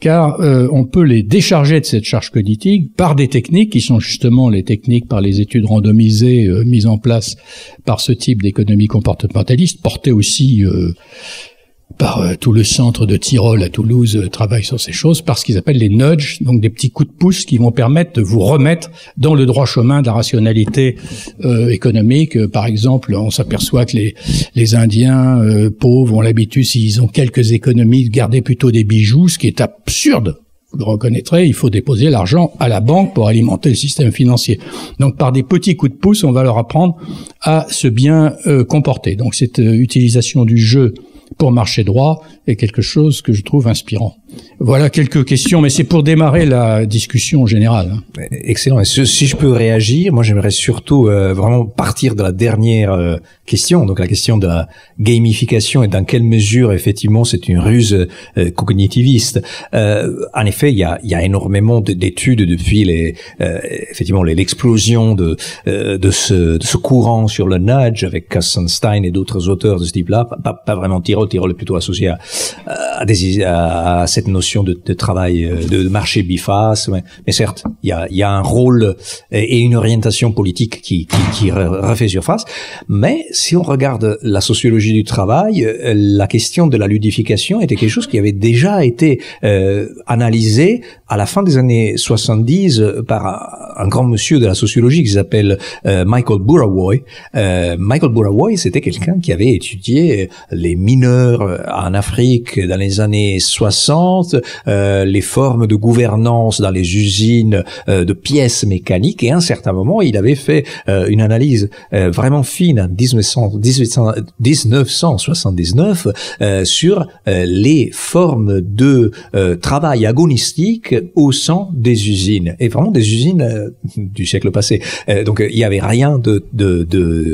car euh, on peut les décharger de cette charge cognitive par des techniques qui sont justement les techniques par les études randomisées euh, mises en place par ce type d'économie comportementaliste, portées aussi euh, par euh, tout le centre de Tyrol à Toulouse euh, travaille sur ces choses par ce qu'ils appellent les nudges, donc des petits coups de pouce qui vont permettre de vous remettre dans le droit chemin de la rationalité euh, économique. Euh, par exemple, on s'aperçoit que les, les Indiens pauvres ont l'habitude, s'ils ont quelques économies, de garder plutôt des bijoux, ce qui est absurde vous le reconnaîtrez, il faut déposer l'argent à la banque pour alimenter le système financier. Donc par des petits coups de pouce, on va leur apprendre à se bien comporter. Donc cette utilisation du jeu pour marcher droit est quelque chose que je trouve inspirant. Voilà quelques questions, mais c'est pour démarrer la discussion générale. Hein. Eh, excellent. Et si, je peux réagir, moi j'aimerais surtout euh, vraiment partir de la dernière euh, question, donc la question de la gamification et dans quelle mesure effectivement c'est une ruse euh, cognitiviste. Euh, en effet, il y a, y a, énormément d'études depuis les effectivement l'explosion de, de ce, courant sur le nudge avec Kassenstein et d'autres auteurs de ce type-là, pas, vraiment Tyrol, Tyrol est plutôt associé à, à cette notion de, travail, euh, de marché biface. Mais, certes, il y a, un rôle euh, et une orientation politique qui, qui, refait surface. Mais si on regarde la sociologie du travail, euh, la question de la ludification était quelque chose qui avait déjà été analysé à la fin des années 70 euh, par un grand monsieur de la sociologie qui s'appelle euh, Michael Burawoy. Euh, Michael Burawoy, c'était quelqu'un qui avait étudié les mineurs en Afrique dans les années 60, les formes de gouvernance dans les usines de pièces mécaniques, et à un certain moment, il avait fait une analyse vraiment fine en 1979 sur les formes de travail agonistique au sein des usines et vraiment des usines euh, du siècle passé. Euh, donc euh, il n'y avait rien de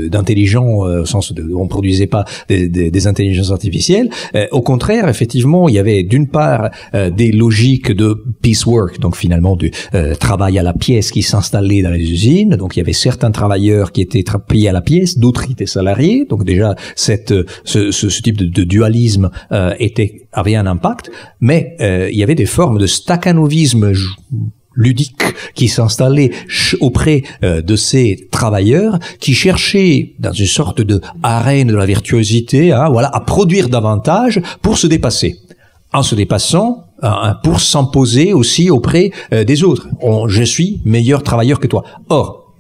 d'intelligent de, au sens de on produisait pas des, des, des intelligences artificielles. au contraire, effectivement, il y avait d'une part des logiques de piecework, donc finalement du travail à la pièce qui s'installait dans les usines. Donc il y avait certains travailleurs qui étaient payés à la pièce, d'autres étaient salariés. Donc déjà cette ce, ce, type de, de dualisme était avait un impact, mais euh, il y avait des formes de stacanovisme ludique qui s'installaient auprès euh, de ces travailleurs qui cherchaient dans une sorte de arène de la virtuosité, hein, voilà, à produire davantage pour se dépasser. En se dépassant, hein, hein, pour s'imposer aussi auprès euh, des autres. je suis meilleur travailleur que toi. Or,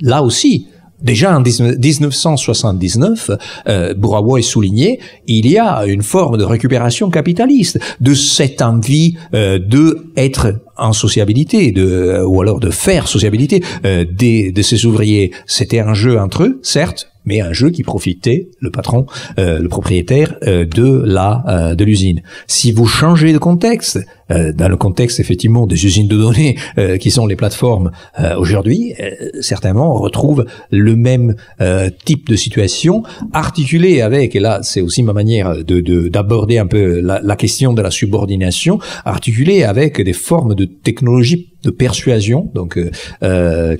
là aussi, Déjà en 1979, euh, est souligné, il y a une forme de récupération capitaliste, de cette envie euh, de être en sociabilité, de, ou alors de faire sociabilité euh, des, de ces ouvriers. C'était un jeu entre eux, certes, mais un jeu qui profitait le patron, euh, le propriétaire euh, de la de l'usine. Si vous changez de contexte, euh, dans le contexte effectivement des usines de données euh, qui sont les plateformes euh, aujourd'hui, certainement on retrouve le même type de situation articulé avec, et là c'est aussi ma manière de d'aborder un peu la, la question de la subordination, articulé avec des formes de technologie de persuasion, donc euh,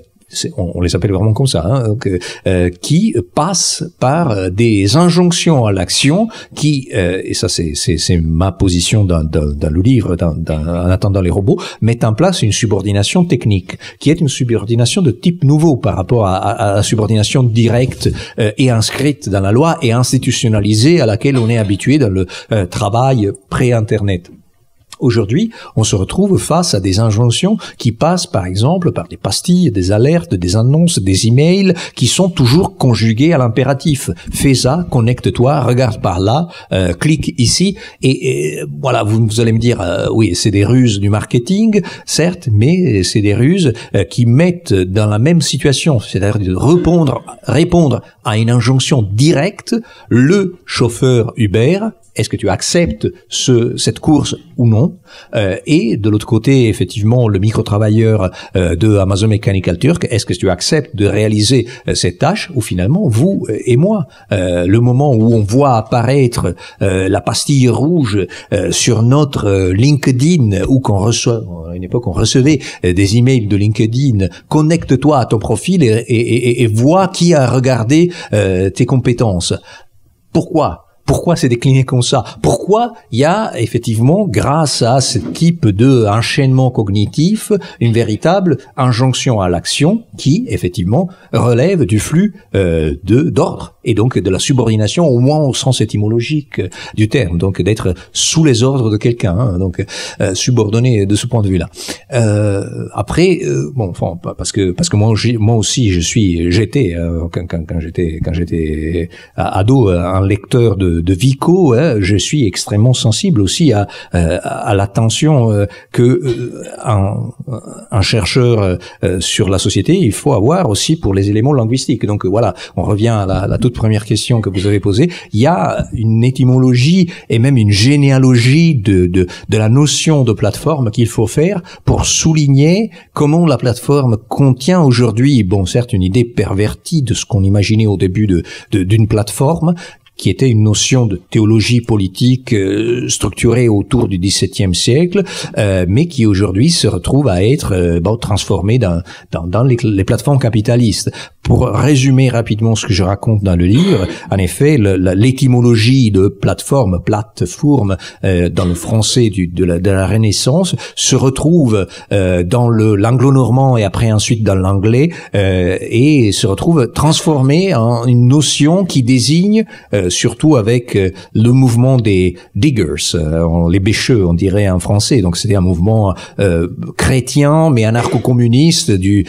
on, les appelle vraiment comme ça, hein. euh, euh, qui passent par euh, des injonctions à l'action qui, et ça c'est c'est ma position dans, dans, le livre, en attendant les robots, mettent en place une subordination technique, qui est une subordination de type nouveau par rapport à, la subordination directe et inscrite dans la loi et institutionnalisée à laquelle on est habitué dans le travail pré-internet. Aujourd'hui, on se retrouve face à des injonctions qui passent par exemple par des pastilles, des alertes, des annonces, des emails qui sont toujours conjugués à l'impératif. Fais ça, connecte-toi, regarde par là, euh, clique ici et, voilà, vous, vous, allez me dire euh, oui, c'est des ruses du marketing, certes, mais c'est des ruses euh, qui mettent dans la même situation, c'est-à-dire de répondre répondre à une injonction directe le chauffeur Uber est-ce que tu acceptes ce, cette course ou non euh, et de l'autre côté, effectivement, le micro-travailleur euh, de Amazon Mechanical Turk, est-ce que tu acceptes de réaliser euh, cette tâche ou finalement, vous et moi, le moment où on voit apparaître la pastille rouge sur notre LinkedIn ou qu'on reçoit, à une époque, on recevait des emails de LinkedIn, connecte-toi à ton profil et, vois qui a regardé tes compétences. Pourquoi pourquoi c'est décliné comme ça Pourquoi il y a effectivement, grâce à ce type de enchaînement cognitif, une véritable injonction à l'action qui effectivement relève du flux euh, de d'ordre et donc de la subordination au moins au sens étymologique euh, du terme, donc d'être sous les ordres de quelqu'un, hein, donc euh, subordonné de ce point de vue-là. après, bon, enfin, parce que parce que moi, aussi, je suis j'étais quand, quand j'étais quand j'étais ado un lecteur de de, Vico, hein, je suis extrêmement sensible aussi à, euh, à, l'attention euh, que euh, un, chercheur sur la société, il faut avoir aussi pour les éléments linguistiques. Donc voilà, on revient à la, toute première question que vous avez posée. Il y a une étymologie et même une généalogie de, de, de la notion de plateforme qu'il faut faire pour souligner comment la plateforme contient aujourd'hui, bon certes une idée pervertie de ce qu'on imaginait au début de d'une plateforme qui était une notion de théologie politique euh, structurée autour du XVIIe siècle, euh, mais qui aujourd'hui se retrouve à être euh, transformée dans, dans, les, plateformes capitalistes pour résumer rapidement ce que je raconte dans le livre, en effet, l'étymologie de plateforme, plateforme, euh, dans le français du, de, la, Renaissance, se retrouve euh, dans l'anglo-normand et après ensuite dans l'anglais, euh, et se retrouve transformée en une notion qui désigne, euh, surtout avec le mouvement des diggers, les bêcheux, on dirait en français, donc c'était un mouvement chrétien mais anarcho-communiste du,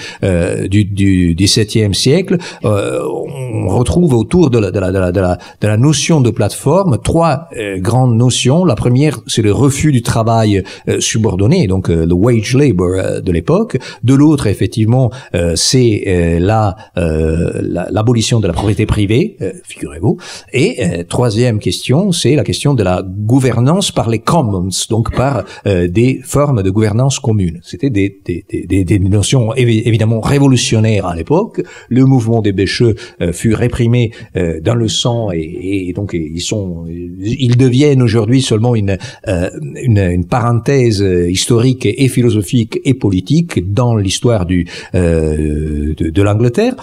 du, du e siècle siècle, euh, on retrouve autour de la, de la, de la, de la, notion de plateforme trois euh, grandes notions. La première, c'est le refus du travail euh, subordonné, donc le wage labor de l'époque. De l'autre, effectivement, c'est la, l'abolition de la propriété privée, figurez-vous. Et troisième question, c'est la question de la gouvernance par les commons, donc par des formes de gouvernance commune. C'était des, des, des, des notions évidemment révolutionnaires à l'époque. Le mouvement des Bécheux euh, fut réprimé euh, dans le sang et, donc ils sont, ils deviennent aujourd'hui seulement une, euh, une, parenthèse historique et philosophique et politique dans l'histoire du de, de l'Angleterre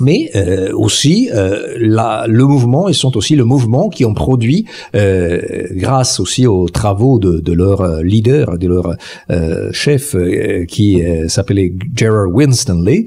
mais euh, aussi euh, le mouvement, ils sont aussi le mouvement qui ont produit, euh, grâce aussi aux travaux de, de leur leader, de leur chef qui s'appelait Gerard Winstonley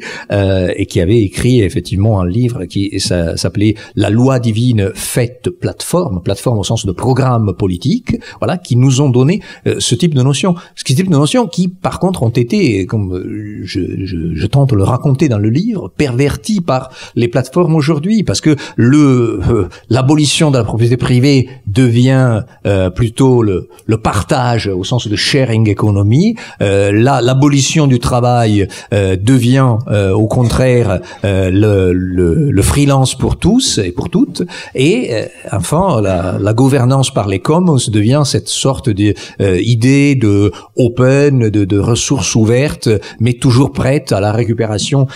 et qui avait écrit effectivement un livre qui s'appelait La loi divine faite plateforme, plateforme au sens de programme politique, voilà, qui nous ont donné ce type de notion. Ce type de notion qui, par contre, ont été, comme je, je, tente de le raconter dans le livre, pervertis par les plateformes aujourd'hui, parce que le euh, l'abolition de la propriété privée devient euh, plutôt le, le, partage au sens de sharing economy. Euh, l'abolition du travail euh, devient au contraire le, freelance pour tous et pour toutes. Et enfin, la, gouvernance par les commons devient cette sorte d'idée de open, de, ressources ouvertes, mais toujours prêtes à la récupération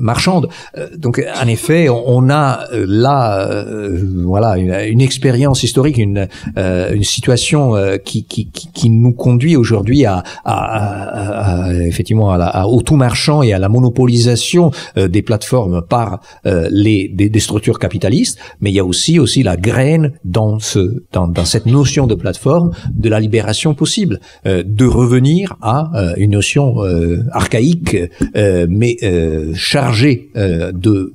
marchande. Euh, donc, en effet, on, a euh, là, euh, voilà, une, expérience historique, une, une situation qui, qui, nous conduit aujourd'hui à, effectivement à au tout marchand et à la monopolisation des plateformes par les des, structures capitalistes. Mais il y a aussi aussi la graine dans ce dans, dans cette notion de plateforme de la libération possible, de revenir à une notion archaïque mais chargée. Euh, de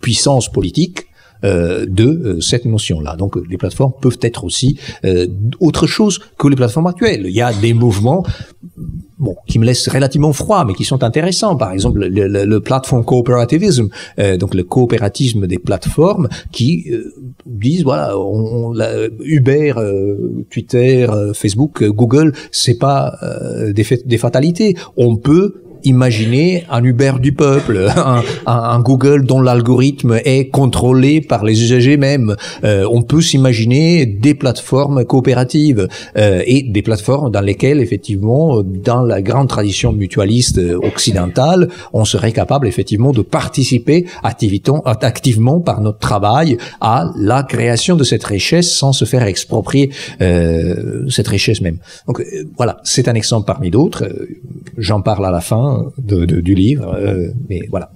puissance politique euh, de euh, cette notion-là. Donc les plateformes peuvent être aussi autre chose que les plateformes actuelles. Il y a des mouvements bon, qui me laissent relativement froid, mais qui sont intéressants. Par exemple, le, plateforme le platform cooperativism, donc le coopératisme des plateformes qui disent, voilà, on, Uber, Twitter, Facebook, Google, c'est pas des, des fatalités. On peut imaginer un Uber du peuple, un, Google dont l'algorithme est contrôlé par les usagers même, euh, on peut s'imaginer des plateformes coopératives euh, et des plateformes dans lesquelles, effectivement, dans la grande tradition mutualiste occidentale, on serait capable, effectivement, de participer activement par notre travail à la création de cette richesse sans se faire exproprier euh, cette richesse même. Donc voilà, c'est un exemple parmi d'autres. J'en parle à la fin de, du livre, euh, mais voilà.